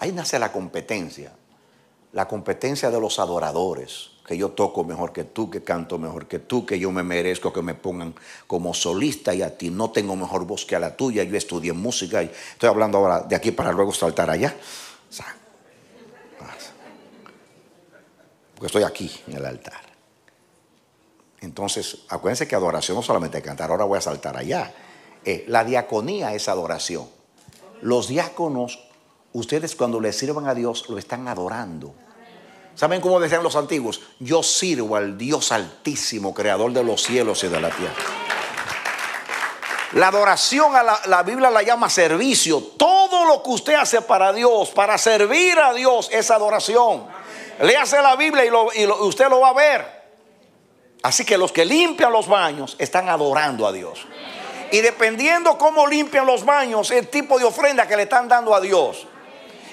Ahí nace la competencia, la competencia de los adoradores que yo toco mejor que tú, que canto mejor que tú, que yo me merezco que me pongan como solista y a ti no tengo mejor voz que a la tuya, yo estudié música y estoy hablando ahora de aquí para luego saltar allá. porque estoy aquí en el altar. Entonces, acuérdense que adoración no solamente cantar, ahora voy a saltar allá. Eh, la diaconía es adoración. Los diáconos, ustedes cuando le sirvan a Dios, lo están adorando. ¿Saben cómo decían los antiguos? Yo sirvo al Dios altísimo, creador de los cielos y de la tierra. La adoración a la, Biblia la llama servicio. Todo lo que usted hace para Dios, para servir a Dios, es adoración. Léase la Biblia y, usted lo va a ver. Así que los que limpian los baños están adorando a Dios. Y dependiendo cómo limpian los baños, el tipo de ofrenda que le están dando a Dios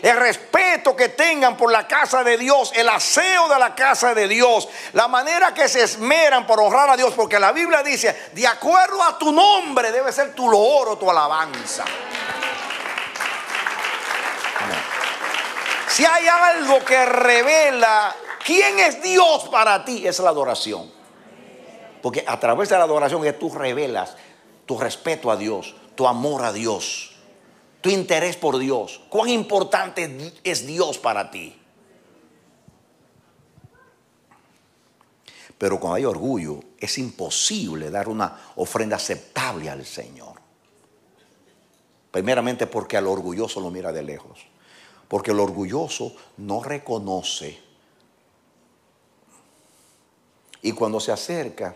el respeto que tengan por la casa de Dios, el aseo de la casa de Dios, la manera que se esmeran por honrar a Dios, porque la Biblia dice, de acuerdo a tu nombre debe ser tu loor o tu alabanza. Si hay algo que revela quién es Dios para ti, es la adoración. Porque a través de la adoración que tú revelas tu respeto a Dios, tu amor a Dios interés por Dios, cuán importante es Dios para ti. Pero cuando hay orgullo, es imposible dar una ofrenda aceptable al Señor. Primeramente porque al orgulloso lo mira de lejos. Porque el orgulloso no reconoce. Y cuando se acerca,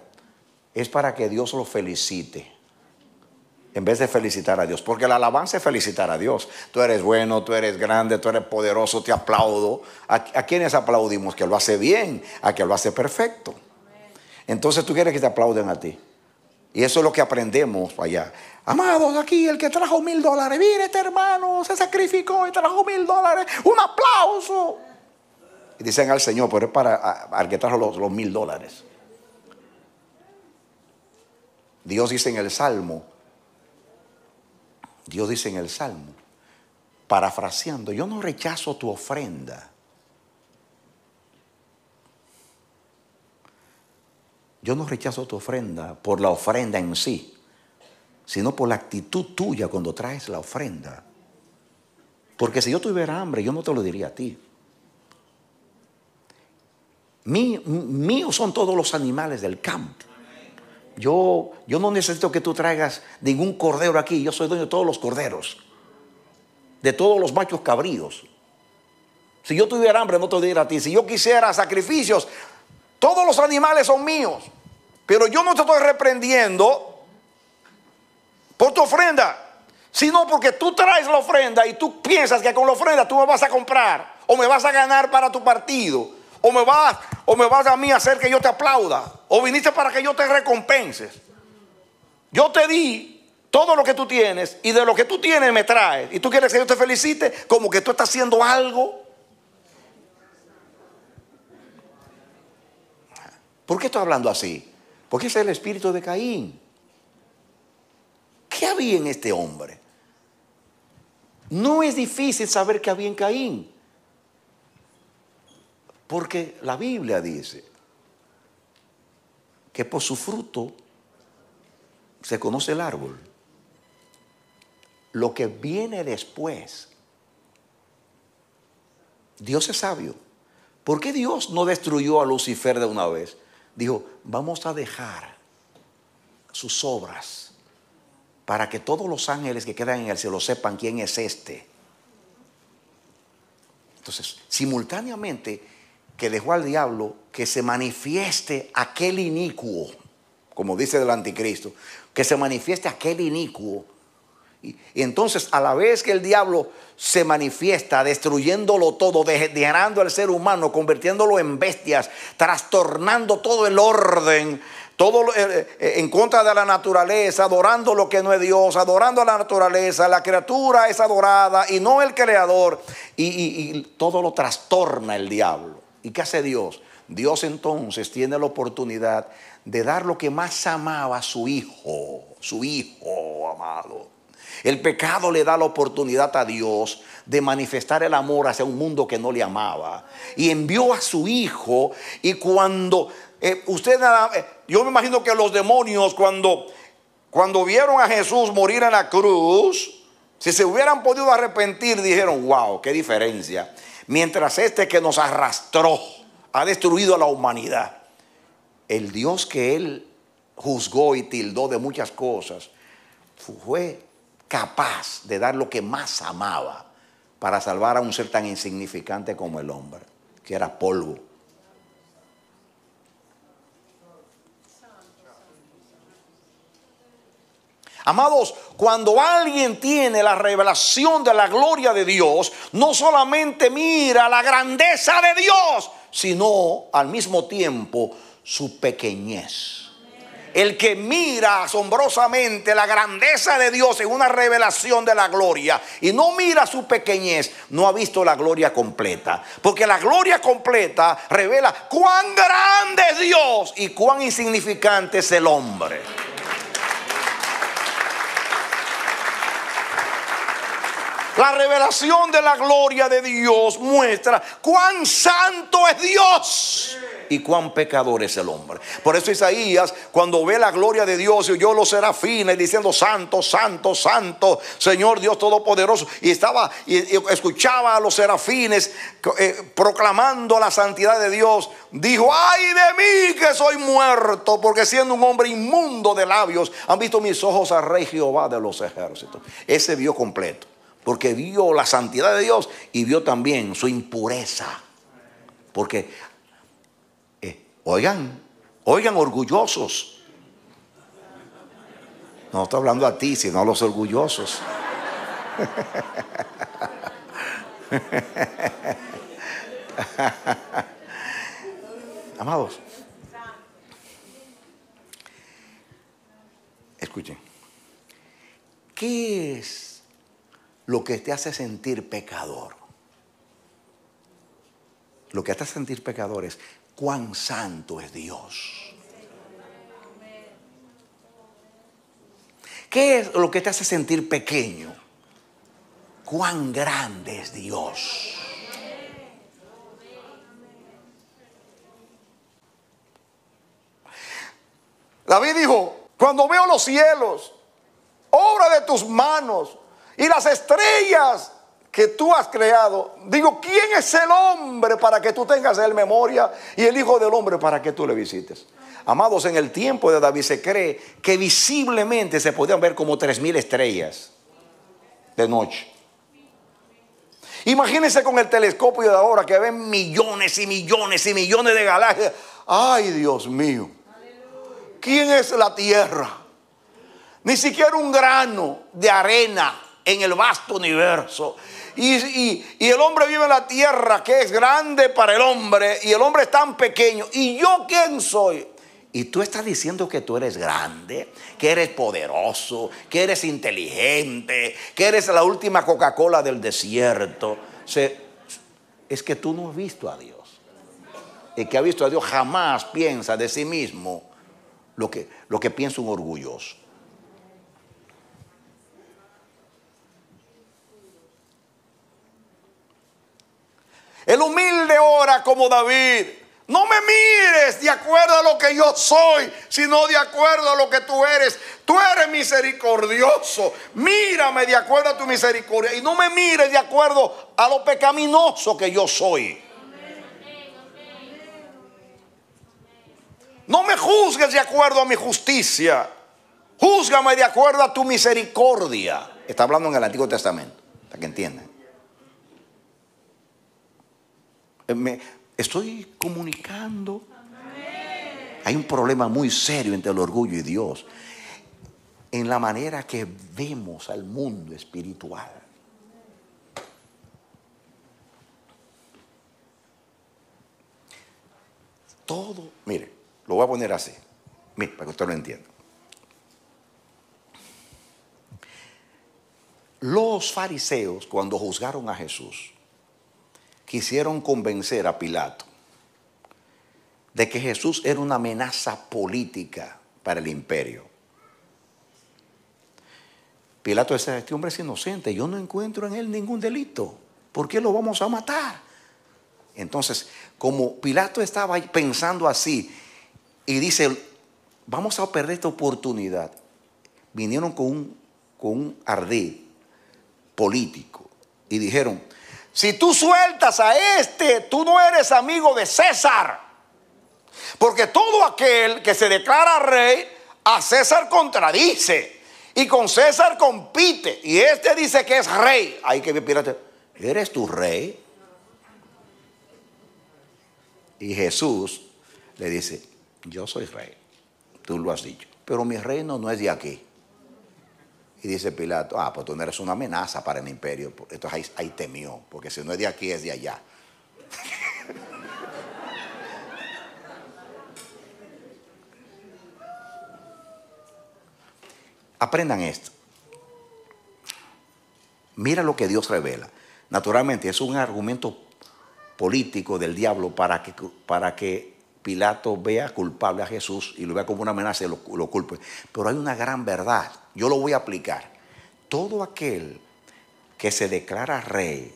es para que Dios lo felicite en vez de felicitar a Dios, porque la alabanza es felicitar a Dios. Tú eres bueno, tú eres grande, tú eres poderoso, te aplaudo. ¿A, quiénes aplaudimos? Que lo hace bien, a que lo hace perfecto. Entonces tú quieres que te aplauden a ti. Y eso es lo que aprendemos allá. Amados, aquí el que trajo mil dólares, mire este hermano, se sacrificó y trajo mil dólares, un aplauso. Y dicen al Señor, pero es para al que trajo los mil dólares. Dios dice en el Salmo Dios dice en el Salmo, parafraseando, yo no rechazo tu ofrenda. Yo no rechazo tu ofrenda por la ofrenda en sí, sino por la actitud tuya cuando traes la ofrenda. Porque si yo tuviera hambre, yo no te lo diría a ti. míos son todos los animales del campo yo, no necesito que tú traigas ningún cordero aquí, yo soy dueño de todos los corderos, de todos los machos cabríos. Si yo tuviera hambre, no te diera a ti. Si yo quisiera sacrificios, todos los animales son míos. Pero yo no te estoy reprendiendo por tu ofrenda, sino porque tú traes la ofrenda y tú piensas que con la ofrenda tú me vas a comprar o me vas a ganar para tu partido. O me vas, o me a mí a hacer que yo te aplauda. O viniste para que yo te recompenses. Yo te di todo lo que tú tienes y de lo que tú tienes me traes. Y tú quieres que yo te felicite como que tú estás haciendo algo. ¿Por qué estoy hablando así? Porque ese es el espíritu de Caín. ¿Qué había en este hombre? No es difícil saber qué había en Caín. Porque la Biblia dice que por su fruto se conoce el árbol. Lo que viene después, Dios es sabio. ¿Por qué Dios no destruyó a Lucifer de una vez? Dijo, vamos a dejar sus obras para que todos los ángeles que quedan en el cielo sepan quién es este. Entonces, simultáneamente, que dejó al diablo que se manifieste aquel inicuo, como dice del anticristo, que se manifieste aquel inicuo. Y, entonces a la vez que el diablo se manifiesta destruyéndolo todo, degenerando al ser humano, convirtiéndolo en bestias, trastornando todo el orden, todo eh, eh, en contra de la naturaleza, adorando lo que no es Dios, adorando a la naturaleza, la criatura es adorada y no el creador, y todo lo trastorna el diablo. ¿Y qué hace Dios? Dios entonces tiene la oportunidad de dar lo que más amaba a su hijo, su hijo amado. El pecado le da la oportunidad a Dios de manifestar el amor hacia un mundo que no le amaba. Y envió a su hijo y cuando eh, usted, eh, yo me imagino que los demonios cuando, cuando vieron a Jesús morir en la cruz, si se hubieran podido arrepentir, dijeron, wow, qué diferencia mientras este que nos arrastró ha destruido a la humanidad, el Dios que él juzgó y tildó de muchas cosas, fue capaz de dar lo que más amaba para salvar a un ser tan insignificante como el hombre, que era polvo. Amados, cuando alguien tiene la revelación de la gloria de Dios, no solamente mira la grandeza de Dios, sino al mismo tiempo su pequeñez. El que mira asombrosamente la grandeza de Dios en una revelación de la gloria y no mira su pequeñez, no ha visto la gloria completa. Porque la gloria completa revela cuán grande es Dios y cuán insignificante es el hombre. La revelación de la gloria de Dios muestra cuán santo es Dios y cuán pecador es el hombre. Por eso Isaías, cuando ve la gloria de Dios y oyó los serafines diciendo, santo, santo, santo, Señor Dios Todopoderoso, y estaba y, escuchaba a los serafines eh, proclamando la santidad de Dios, dijo, ay de mí que soy muerto, porque siendo un hombre inmundo de labios, han visto mis ojos al Rey Jehová de los ejércitos. Ese vio completo porque vio la santidad de Dios y vio también su impureza. Porque, eh, oigan, oigan orgullosos. No estoy hablando a ti, sino a los orgullosos. Amados, escuchen, ¿qué es lo que te hace sentir pecador. Lo que te hace sentir pecador es cuán santo es Dios. ¿Qué es lo que te hace sentir pequeño? Cuán grande es Dios. David dijo, cuando veo los cielos, obra de tus manos, y las estrellas que tú has creado. Digo, ¿quién es el hombre para que tú tengas el memoria y el Hijo del Hombre para que tú le visites? Amados, en el tiempo de David se cree que visiblemente se podían ver como tres mil estrellas de noche. Imagínense con el telescopio de ahora que ven millones y millones y millones de galaxias. Ay, Dios mío. ¿Quién es la Tierra? Ni siquiera un grano de arena en el vasto universo. Y, el hombre vive en la tierra que es grande para el hombre y el hombre es tan pequeño. ¿Y yo quién soy? Y tú estás diciendo que tú eres grande, que eres poderoso, que eres inteligente, que eres la última Coca-Cola del desierto. es que tú no has visto a Dios. El que ha visto a Dios jamás piensa de sí mismo lo que, lo que piensa un orgulloso. El humilde ora como David. No me mires de acuerdo a lo que yo soy, sino de acuerdo a lo que tú eres. Tú eres misericordioso. Mírame de acuerdo a tu misericordia. Y no me mires de acuerdo a lo pecaminoso que yo soy. No me juzgues de acuerdo a mi justicia. Júzgame de acuerdo a tu misericordia. Está hablando en el Antiguo Testamento, para que entiendan. Eh, me estoy comunicando. Hay un problema muy serio entre el orgullo y Dios. En la manera que vemos al mundo espiritual. Todo, mire, lo voy a poner así. Mire, para que usted lo entienda. Los fariseos, cuando juzgaron a Jesús, quisieron convencer a Pilato de que Jesús era una amenaza política para el imperio. Pilato decía, este hombre es inocente, yo no encuentro en él ningún delito, ¿por qué lo vamos a matar? Entonces, como Pilato estaba pensando así y dice, vamos a perder esta oportunidad, vinieron con un, con un ardid político y dijeron, si tú sueltas a este, tú no eres amigo de César. Porque todo aquel que se declara rey, a César contradice. Y con César compite. Y este dice que es rey. Ahí que pírate. ¿Eres tu rey? Y Jesús le dice, yo soy rey. Tú lo has dicho. Pero mi reino no es de aquí. Y dice Pilato, ah, pues tú no eres una amenaza para el imperio. Entonces ahí, ahí temió, porque si no es de aquí, es de allá. Aprendan esto. Mira lo que Dios revela. Naturalmente es un argumento político del diablo para que, para que Pilato vea culpable a Jesús y lo vea como una amenaza y lo, lo culpe. Pero hay una gran verdad, yo lo voy a aplicar. Todo aquel que se declara rey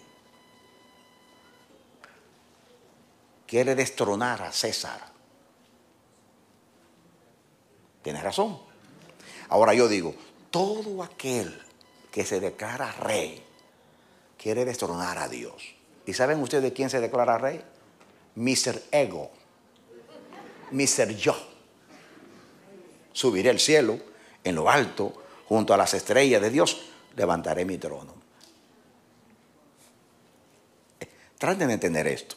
quiere destronar a César. Tienes razón. Ahora yo digo, todo aquel que se declara rey quiere destronar a Dios. ¿Y saben ustedes de quién se declara rey? Mr. Ego mi ser yo. Subiré al cielo, en lo alto, junto a las estrellas de Dios, levantaré mi trono. Traten de entender esto.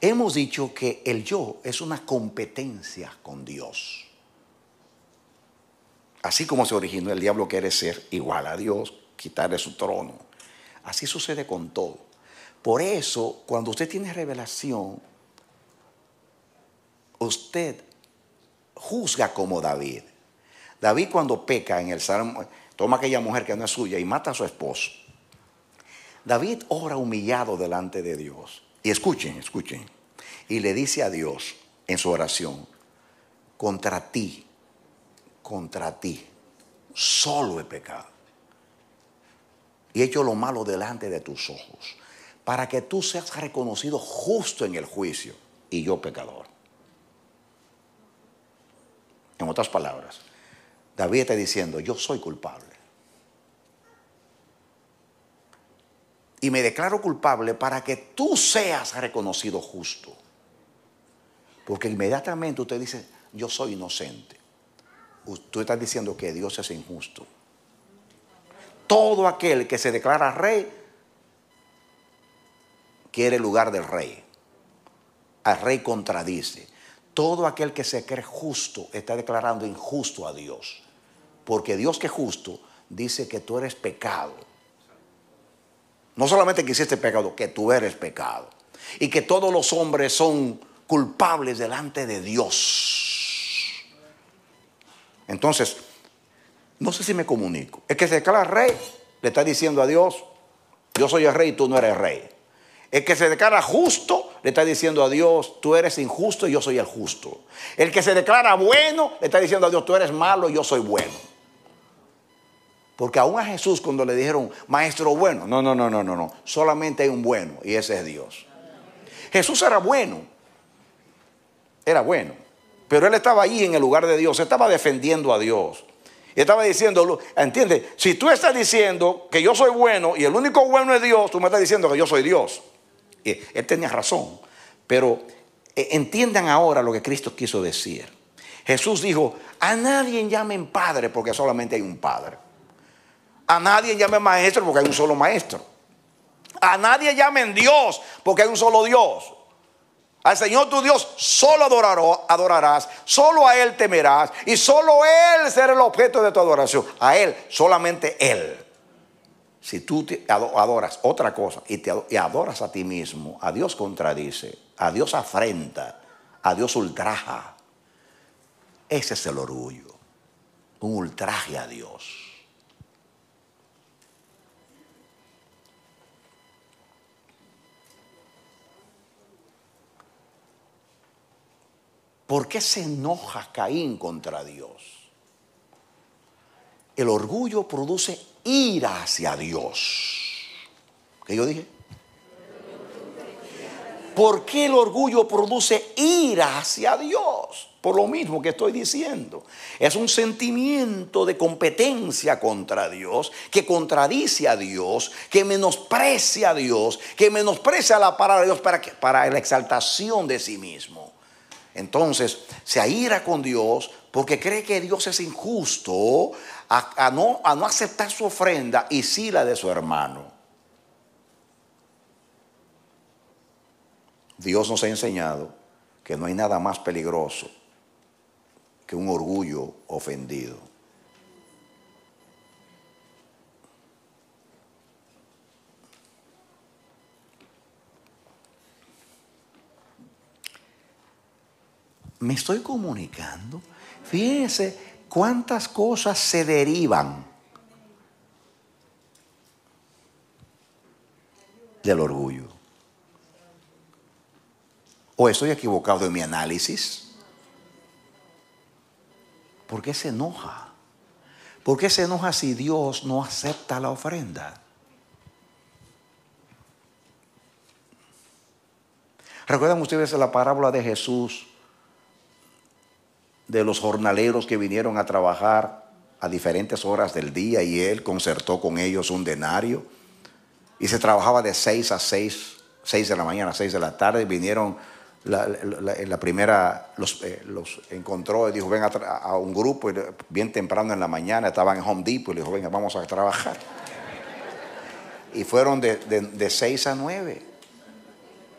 Hemos dicho que el yo es una competencia con Dios. Así como se originó el diablo quiere ser igual a Dios, quitarle su trono. Así sucede con todo. Por eso, cuando usted tiene revelación, usted juzga como David. David cuando peca en el Salmo, toma aquella mujer que no es suya y mata a su esposo. David ora humillado delante de Dios. Y escuchen, escuchen. Y le dice a Dios en su oración, contra ti, contra ti, solo he pecado y hecho lo malo delante de tus ojos, para que tú seas reconocido justo en el juicio y yo pecador. En otras palabras, David está diciendo, yo soy culpable. Y me declaro culpable para que tú seas reconocido justo. Porque inmediatamente usted dice, yo soy inocente. Usted estás diciendo que Dios es injusto todo aquel que se declara rey quiere el lugar del rey. Al rey contradice. Todo aquel que se cree justo está declarando injusto a Dios. Porque Dios que es justo dice que tú eres pecado. No solamente que hiciste pecado, que tú eres pecado. Y que todos los hombres son culpables delante de Dios. Entonces, no sé si me comunico. El que se declara rey le está diciendo a Dios, yo soy el rey y tú no eres rey. El que se declara justo le está diciendo a Dios, tú eres injusto y yo soy el justo. El que se declara bueno le está diciendo a Dios, tú eres malo y yo soy bueno. Porque aún a Jesús cuando le dijeron, maestro bueno, no, no, no, no, no, no, solamente hay un bueno y ese es Dios. Jesús era bueno, era bueno, pero él estaba ahí en el lugar de Dios, estaba defendiendo a Dios. Y estaba diciendo, entiende, Si tú estás diciendo que yo soy bueno y el único bueno es Dios, tú me estás diciendo que yo soy Dios. Y él tenía razón, pero e, entiendan ahora lo que Cristo quiso decir. Jesús dijo, a nadie llamen padre porque solamente hay un padre. A nadie llamen maestro porque hay un solo maestro. A nadie llamen Dios porque hay un solo Dios. Al Señor tu Dios solo adorarás, solo a Él temerás y solo Él será el objeto de tu adoración. A Él, solamente Él. Si tú adoras otra cosa y te adoras a ti mismo, a Dios contradice, a Dios afrenta, a Dios ultraja. Ese es el orgullo, un ultraje a Dios. ¿Por qué se enoja Caín contra Dios? El orgullo produce ira hacia Dios. ¿Qué yo dije? ¿Por qué el orgullo produce ira hacia Dios? Por lo mismo que estoy diciendo. Es un sentimiento de competencia contra Dios, que contradice a Dios, que menosprecia a Dios, que menosprecia la palabra de Dios para, para la exaltación de sí mismo. Entonces, se aira con Dios porque cree que Dios es injusto a, no, a no aceptar su ofrenda y sí la de su hermano. Dios nos ha enseñado que no hay nada más peligroso que un orgullo ofendido. Me estoy comunicando. Fíjense cuántas cosas se derivan del orgullo. ¿O estoy equivocado en mi análisis? ¿Por qué se enoja? ¿Por qué se enoja si Dios no acepta la ofrenda? ¿Recuerdan ustedes la parábola de Jesús de los jornaleros que vinieron a trabajar a diferentes horas del día y él concertó con ellos un denario. Y se trabajaba de 6 a 6, 6 de la mañana, 6 de la tarde. Vinieron la, primera, eh, los, encontró y dijo, ven a, un grupo bien temprano en la mañana, estaban en Home Depot y le dijo, venga, vamos a trabajar. y fueron de, de, de 6 a 9.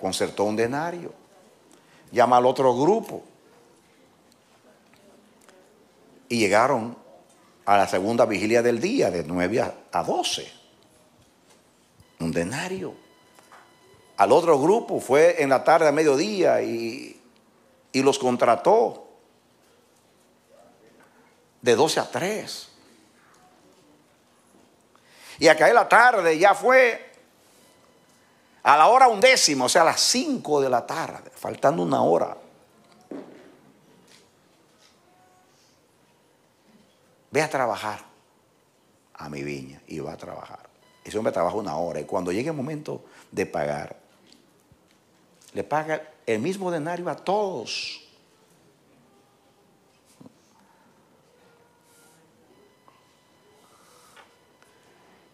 Concertó un denario. Llama al otro grupo y llegaron a la segunda vigilia del día, de 9 a 12. Un denario. Al otro grupo fue en la tarde a mediodía y, los contrató de 12 a 3. Y acá en la tarde ya fue a la hora undécima, o sea, a las 5 de la tarde, faltando una hora ve a trabajar a mi viña y va a trabajar. Ese hombre trabaja una hora y cuando llegue el momento de pagar, le paga el mismo denario a todos.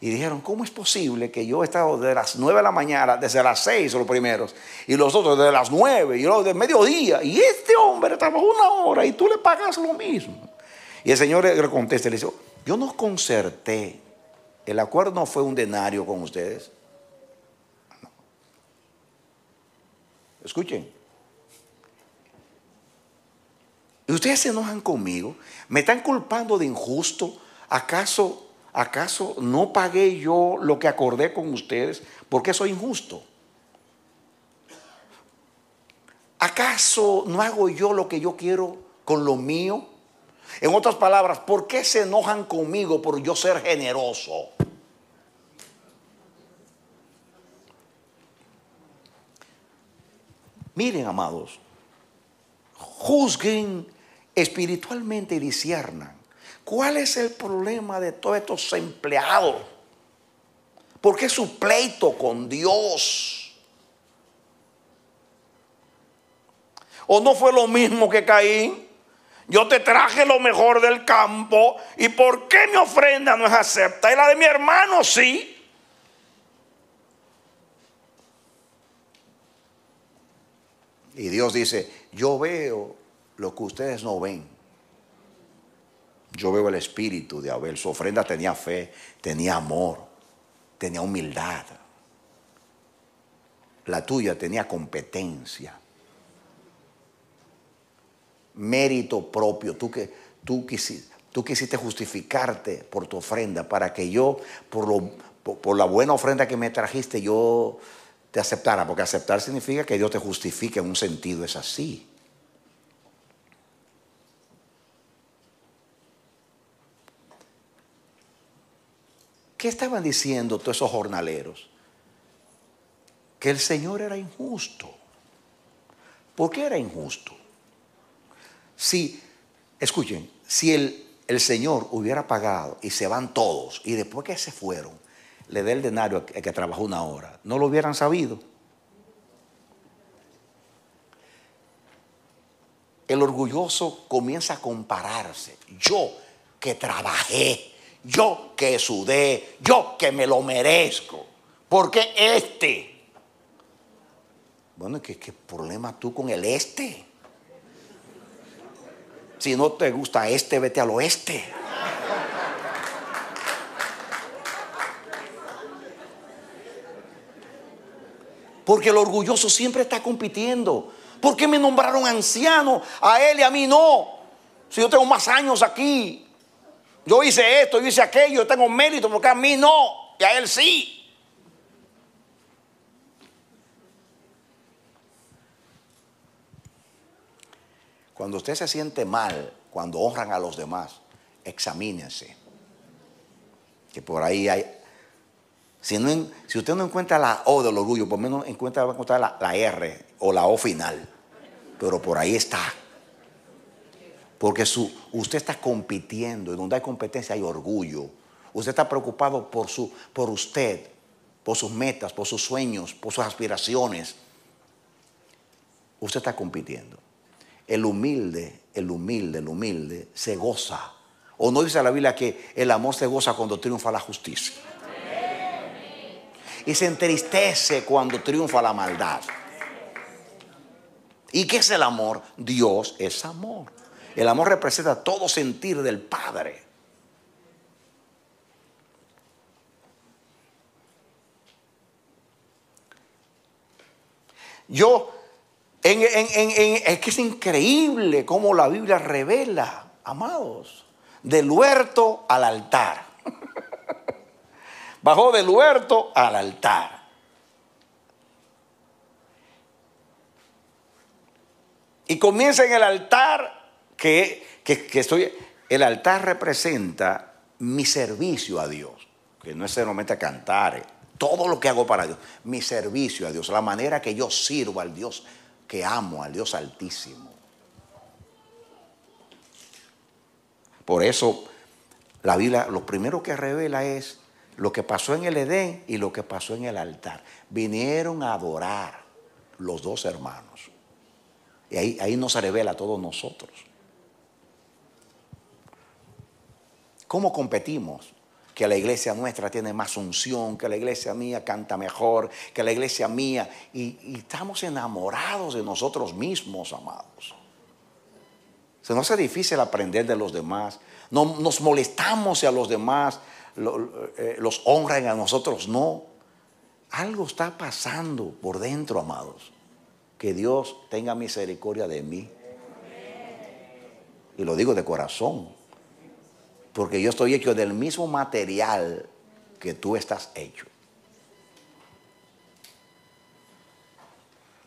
Y dijeron, ¿cómo es posible que yo he estado de las nueve de la mañana, desde las 6 los primeros, y los otros desde las nueve y los de mediodía, y este hombre trabajó una hora y tú le pagas lo mismo? Y el Señor le contesta, le dice, yo no concerté, el acuerdo no fue un denario con ustedes. Escuchen. Y ustedes se enojan conmigo, me están culpando de injusto. ¿Acaso, acaso no pagué yo lo que acordé con ustedes? ¿Por qué soy injusto? ¿Acaso no hago yo lo que yo quiero con lo mío? En otras palabras, ¿por qué se enojan conmigo por yo ser generoso? Miren, amados, juzguen espiritualmente y disiernan. ¿Cuál es el problema de todos estos empleados? ¿Por qué su pleito con Dios? ¿O no fue lo mismo que Caín? Yo te traje lo mejor del campo. ¿Y por qué mi ofrenda no es acepta? Y la de mi hermano sí. Y Dios dice, yo veo lo que ustedes no ven. Yo veo el espíritu de Abel. Su ofrenda tenía fe, tenía amor, tenía humildad. La tuya tenía competencia mérito propio, tú que tú quisiste, justificarte por tu ofrenda, para que yo, por, por la buena ofrenda que me trajiste, yo te aceptara, porque aceptar significa que Dios te justifique en un sentido, es así. ¿Qué estaban diciendo todos esos jornaleros? Que el Señor era injusto. ¿Por qué era injusto? Si, escuchen, si el, el Señor hubiera pagado y se van todos y después que se fueron, le dé el denario al que trabajó una hora, no lo hubieran sabido. El orgulloso comienza a compararse. Yo que trabajé, yo que sudé, yo que me lo merezco. porque este? Bueno, ¿qué, qué problema tú con el este? Si no te gusta este, vete al oeste. Porque el orgulloso siempre está compitiendo. ¿Por qué me nombraron anciano a él y a mí no? Si yo tengo más años aquí, yo hice esto, yo hice aquello, yo tengo mérito, porque a mí no, y a él sí. Cuando usted se siente mal, cuando honran a los demás, examínense. Que por ahí hay... Si, usted no encuentra la O del orgullo, por lo menos encuentra, va a encontrar la, R o la O final. Pero por ahí está. Porque usted está compitiendo y donde hay competencia hay orgullo. Usted está preocupado por, su, por usted, por sus metas, por sus sueños, por sus aspiraciones. Usted está compitiendo. El humilde, el humilde, el humilde se goza. ¿O no dice la Biblia que el amor se goza cuando triunfa la justicia? Y se entristece cuando triunfa la maldad. ¿Y qué es el amor? Dios es amor. El amor representa todo sentir del Padre. Yo es que es increíble cómo la Biblia revela, amados, del huerto al altar. Bajó del huerto al altar. Y comienza en el altar, que, estoy, el altar representa mi servicio a Dios, que no es solamente cantar, eh, todo lo que hago para Dios, mi servicio a Dios, la manera que yo sirvo al Dios que amo al Dios Altísimo. Por eso la Biblia lo primero que revela es lo que pasó en el Edén y lo que pasó en el altar. Vinieron a adorar los dos hermanos. Y ahí, ahí nos revela a todos nosotros. ¿Cómo competimos? que la iglesia nuestra tiene más unción, que la iglesia mía canta mejor, que la iglesia mía. Y, estamos enamorados de nosotros mismos, amados. Se nos hace difícil aprender de los demás. No, nos molestamos a los demás eh, los honran, a nosotros no. Algo está pasando por dentro, amados. Que Dios tenga misericordia de mí. Y lo digo de corazón porque yo estoy hecho del mismo material que tú estás hecho.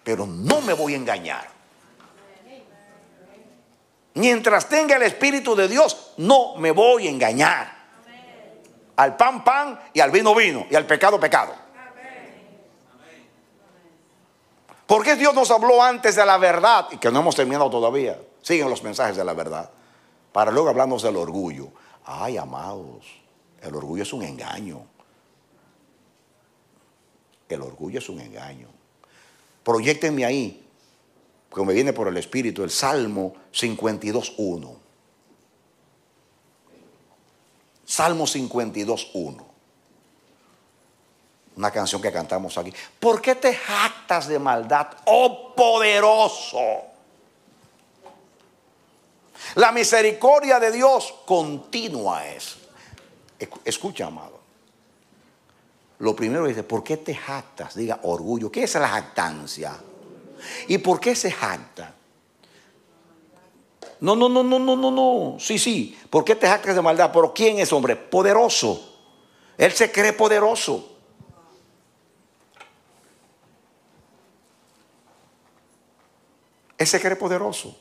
Pero no me voy a engañar. Mientras tenga el Espíritu de Dios, no me voy a engañar. Al pan, pan y al vino, vino y al pecado, pecado. Porque Dios nos habló antes de la verdad? Y que no hemos terminado todavía. Siguen los mensajes de la verdad. Para luego hablarnos del orgullo. Ay, amados, el orgullo es un engaño. El orgullo es un engaño. Proyectenme ahí, que me viene por el Espíritu, el Salmo 52.1. Salmo 52.1. Una canción que cantamos aquí. ¿Por qué te jactas de maldad, oh poderoso? La misericordia de Dios continua es. Escucha, amado. Lo primero dice, ¿por qué te jactas? Diga orgullo. ¿Qué es la jactancia? ¿Y por qué se jacta? No, no, no, no, no, no, no. Sí, sí. ¿Por qué te jactas de maldad? ¿Pero quién es hombre? Poderoso. Él se cree poderoso. Él se cree poderoso.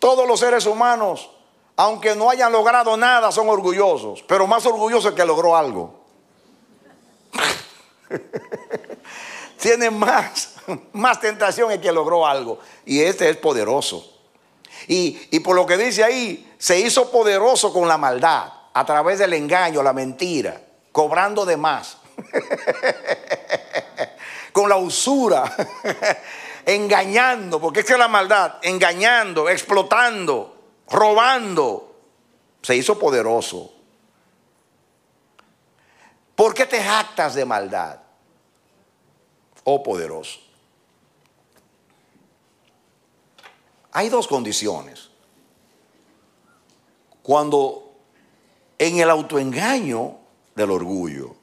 Todos los seres humanos, aunque no hayan logrado nada, son orgullosos, pero más orgullosos que logró algo. Tiene más, más tentación el que logró algo. Y este es poderoso. Y, y por lo que dice ahí, se hizo poderoso con la maldad, a través del engaño, la mentira, cobrando de más, con la usura. engañando, porque es que la maldad, engañando, explotando, robando, se hizo poderoso. ¿Por qué te jactas de maldad? Oh poderoso. Hay dos condiciones. Cuando en el autoengaño del orgullo,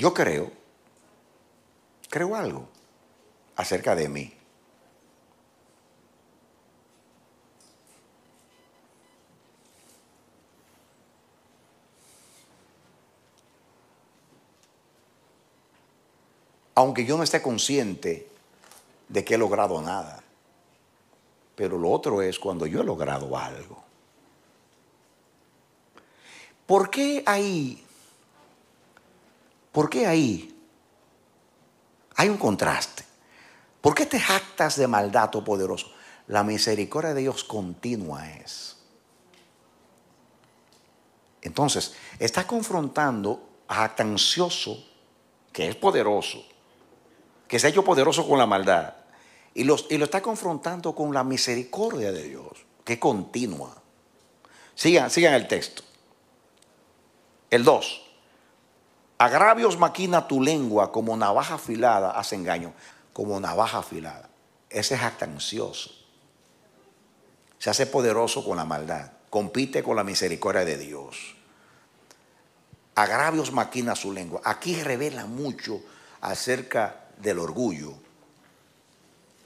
Yo creo, creo algo acerca de mí. Aunque yo no esté consciente de que he logrado nada. Pero lo otro es cuando yo he logrado algo. ¿Por qué hay... ¿Por qué ahí? Hay un contraste. ¿Por qué te jactas de maldad, oh poderoso? La misericordia de Dios continua es. Entonces, está confrontando a jactancioso, que es poderoso, que se ha hecho poderoso con la maldad, y, y lo está confrontando con la misericordia de Dios, que es continua. Sigan, sigan el texto. El 2. Agravios maquina tu lengua como navaja afilada, hace engaño, como navaja afilada. Ese es jactancioso. Se hace poderoso con la maldad, compite con la misericordia de Dios. Agravios maquina su lengua. Aquí revela mucho acerca del orgullo.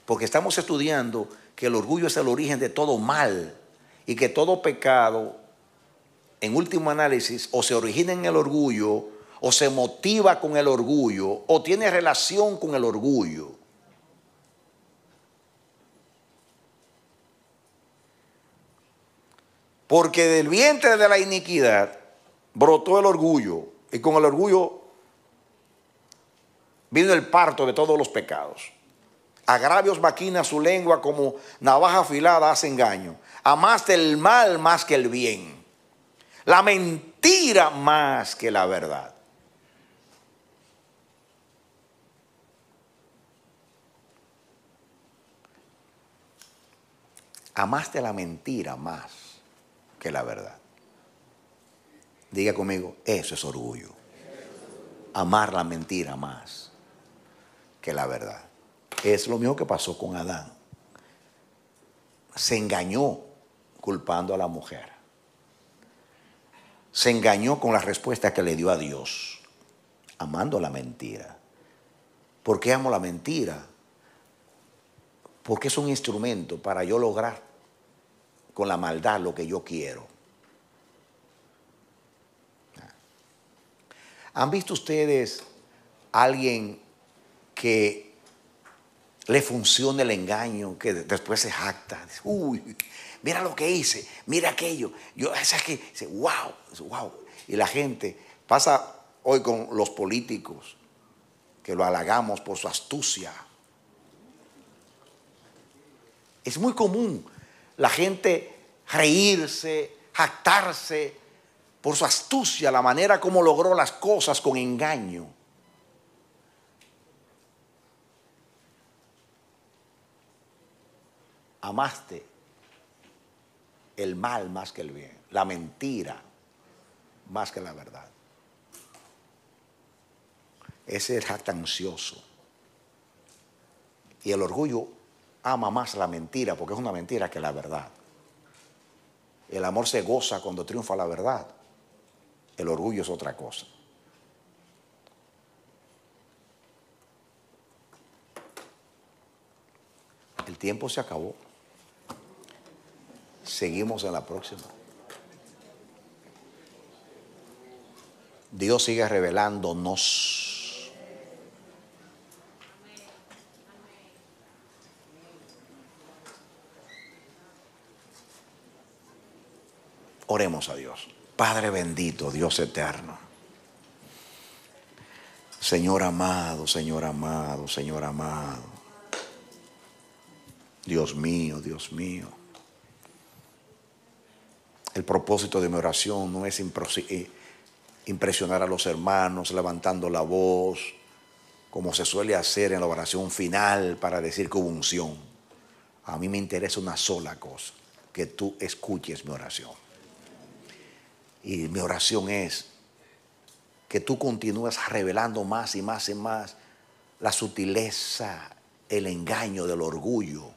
Porque estamos estudiando que el orgullo es el origen de todo mal y que todo pecado, en último análisis, o se origina en el orgullo o se motiva con el orgullo, o tiene relación con el orgullo. Porque del vientre de la iniquidad brotó el orgullo, y con el orgullo vino el parto de todos los pecados. Agravios maquina su lengua como navaja afilada hace engaño. Amaste el mal más que el bien. La mentira más que la verdad. amaste la mentira más que la verdad. Diga conmigo, eso es orgullo. Amar la mentira más que la verdad. Es lo mismo que pasó con Adán. Se engañó culpando a la mujer. Se engañó con la respuesta que le dio a Dios, amando la mentira. ¿Por qué amo la mentira? porque es un instrumento para yo lograr con la maldad lo que yo quiero. ¿Han visto ustedes a alguien que le funciona el engaño, que después se jacta? Uy, mira lo que hice, mira aquello. Yo, es que, wow, wow. Y la gente pasa hoy con los políticos, que lo halagamos por su astucia, es muy común la gente reírse, jactarse por su astucia, la manera como logró las cosas con engaño. Amaste el mal más que el bien, la mentira más que la verdad. Ese es jactancioso. Y el orgullo ama más la mentira, porque es una mentira que la verdad. El amor se goza cuando triunfa la verdad. El orgullo es otra cosa. El tiempo se acabó. Seguimos en la próxima. Dios sigue revelándonos. Oremos a Dios. Padre bendito, Dios eterno. Señor amado, Señor amado, Señor amado. Dios mío, Dios mío. El propósito de mi oración no es eh, impresionar a los hermanos levantando la voz, como se suele hacer en la oración final para decir que hubo unción. A mí me interesa una sola cosa, que tú escuches mi oración. Y mi oración es que tú continúas revelando más y más y más la sutileza, el engaño del orgullo.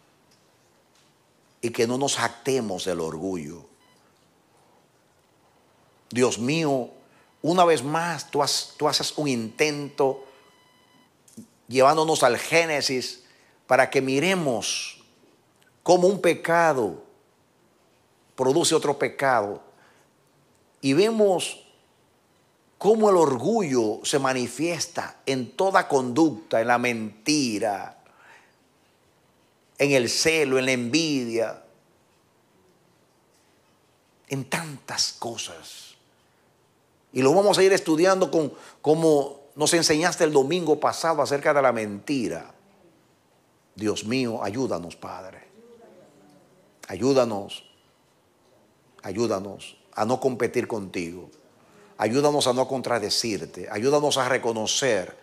Y que no nos actemos del orgullo. Dios mío, una vez más tú, tú haces un intento llevándonos al Génesis para que miremos cómo un pecado produce otro pecado y vemos cómo el orgullo se manifiesta en toda conducta, en la mentira, en el celo, en la envidia, en tantas cosas. Y lo vamos a ir estudiando con, como nos enseñaste el domingo pasado acerca de la mentira. Dios mío, ayúdanos, Padre. Ayúdanos. Ayúdanos a no competir contigo. Ayúdanos a no contradecirte. Ayúdanos a reconocer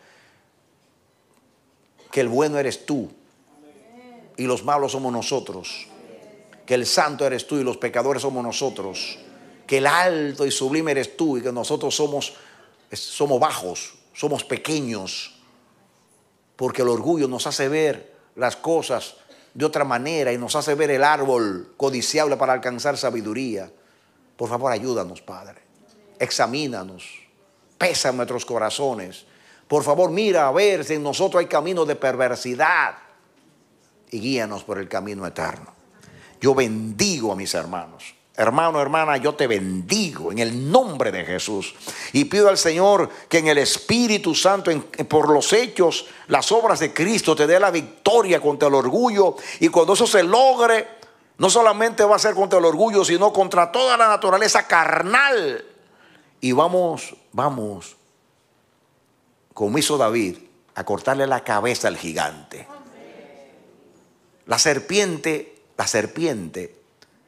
que el bueno eres tú y los malos somos nosotros. Que el santo eres tú y los pecadores somos nosotros. Que el alto y sublime eres tú y que nosotros somos, somos bajos, somos pequeños. Porque el orgullo nos hace ver las cosas de otra manera y nos hace ver el árbol codiciable para alcanzar sabiduría. Por favor, ayúdanos, Padre. Examínanos. Pesa nuestros corazones. Por favor, mira a ver si en nosotros hay camino de perversidad. Y guíanos por el camino eterno. Yo bendigo a mis hermanos. Hermano, hermana, yo te bendigo en el nombre de Jesús. Y pido al Señor que en el Espíritu Santo, por los hechos, las obras de Cristo, te dé la victoria contra el orgullo. Y cuando eso se logre, no solamente va a ser contra el orgullo, sino contra toda la naturaleza carnal. Y vamos, vamos, como hizo David, a cortarle la cabeza al gigante. La serpiente, la serpiente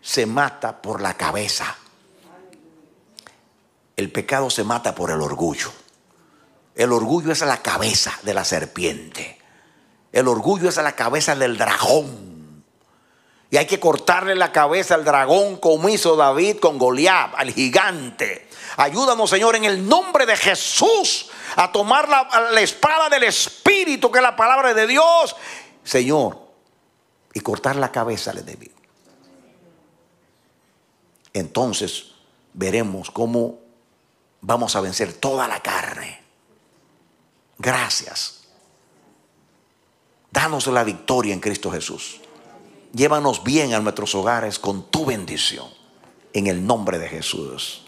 se mata por la cabeza. El pecado se mata por el orgullo. El orgullo es la cabeza de la serpiente. El orgullo es la cabeza del dragón. Y hay que cortarle la cabeza al dragón como hizo David con Goliat, al gigante. Ayúdanos, Señor, en el nombre de Jesús a tomar la, espada del Espíritu, que es la palabra de Dios, Señor, y cortar la cabeza al enemigo. Entonces veremos cómo vamos a vencer toda la carne. Gracias. Danos la victoria en Cristo Jesús. Llévanos bien a nuestros hogares con tu bendición. En el nombre de Jesús.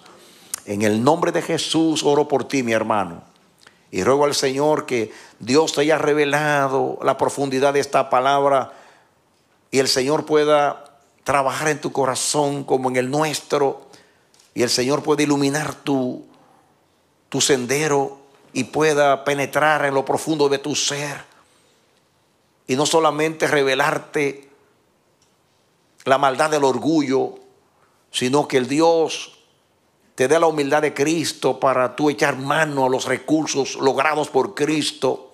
En el nombre de Jesús oro por ti, mi hermano. Y ruego al Señor que Dios te haya revelado la profundidad de esta palabra y el Señor pueda trabajar en tu corazón como en el nuestro y el Señor pueda iluminar tu, tu sendero y pueda penetrar en lo profundo de tu ser y no solamente revelarte la maldad del orgullo, sino que el Dios te dé la humildad de Cristo para tú echar mano a los recursos logrados por Cristo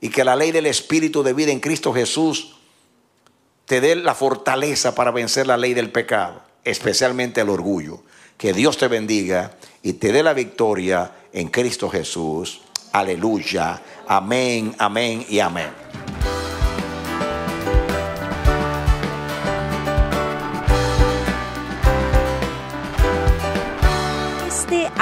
y que la ley del Espíritu de vida en Cristo Jesús te dé la fortaleza para vencer la ley del pecado, especialmente el orgullo. Que Dios te bendiga y te dé la victoria en Cristo Jesús. Aleluya. Amén, amén y amén.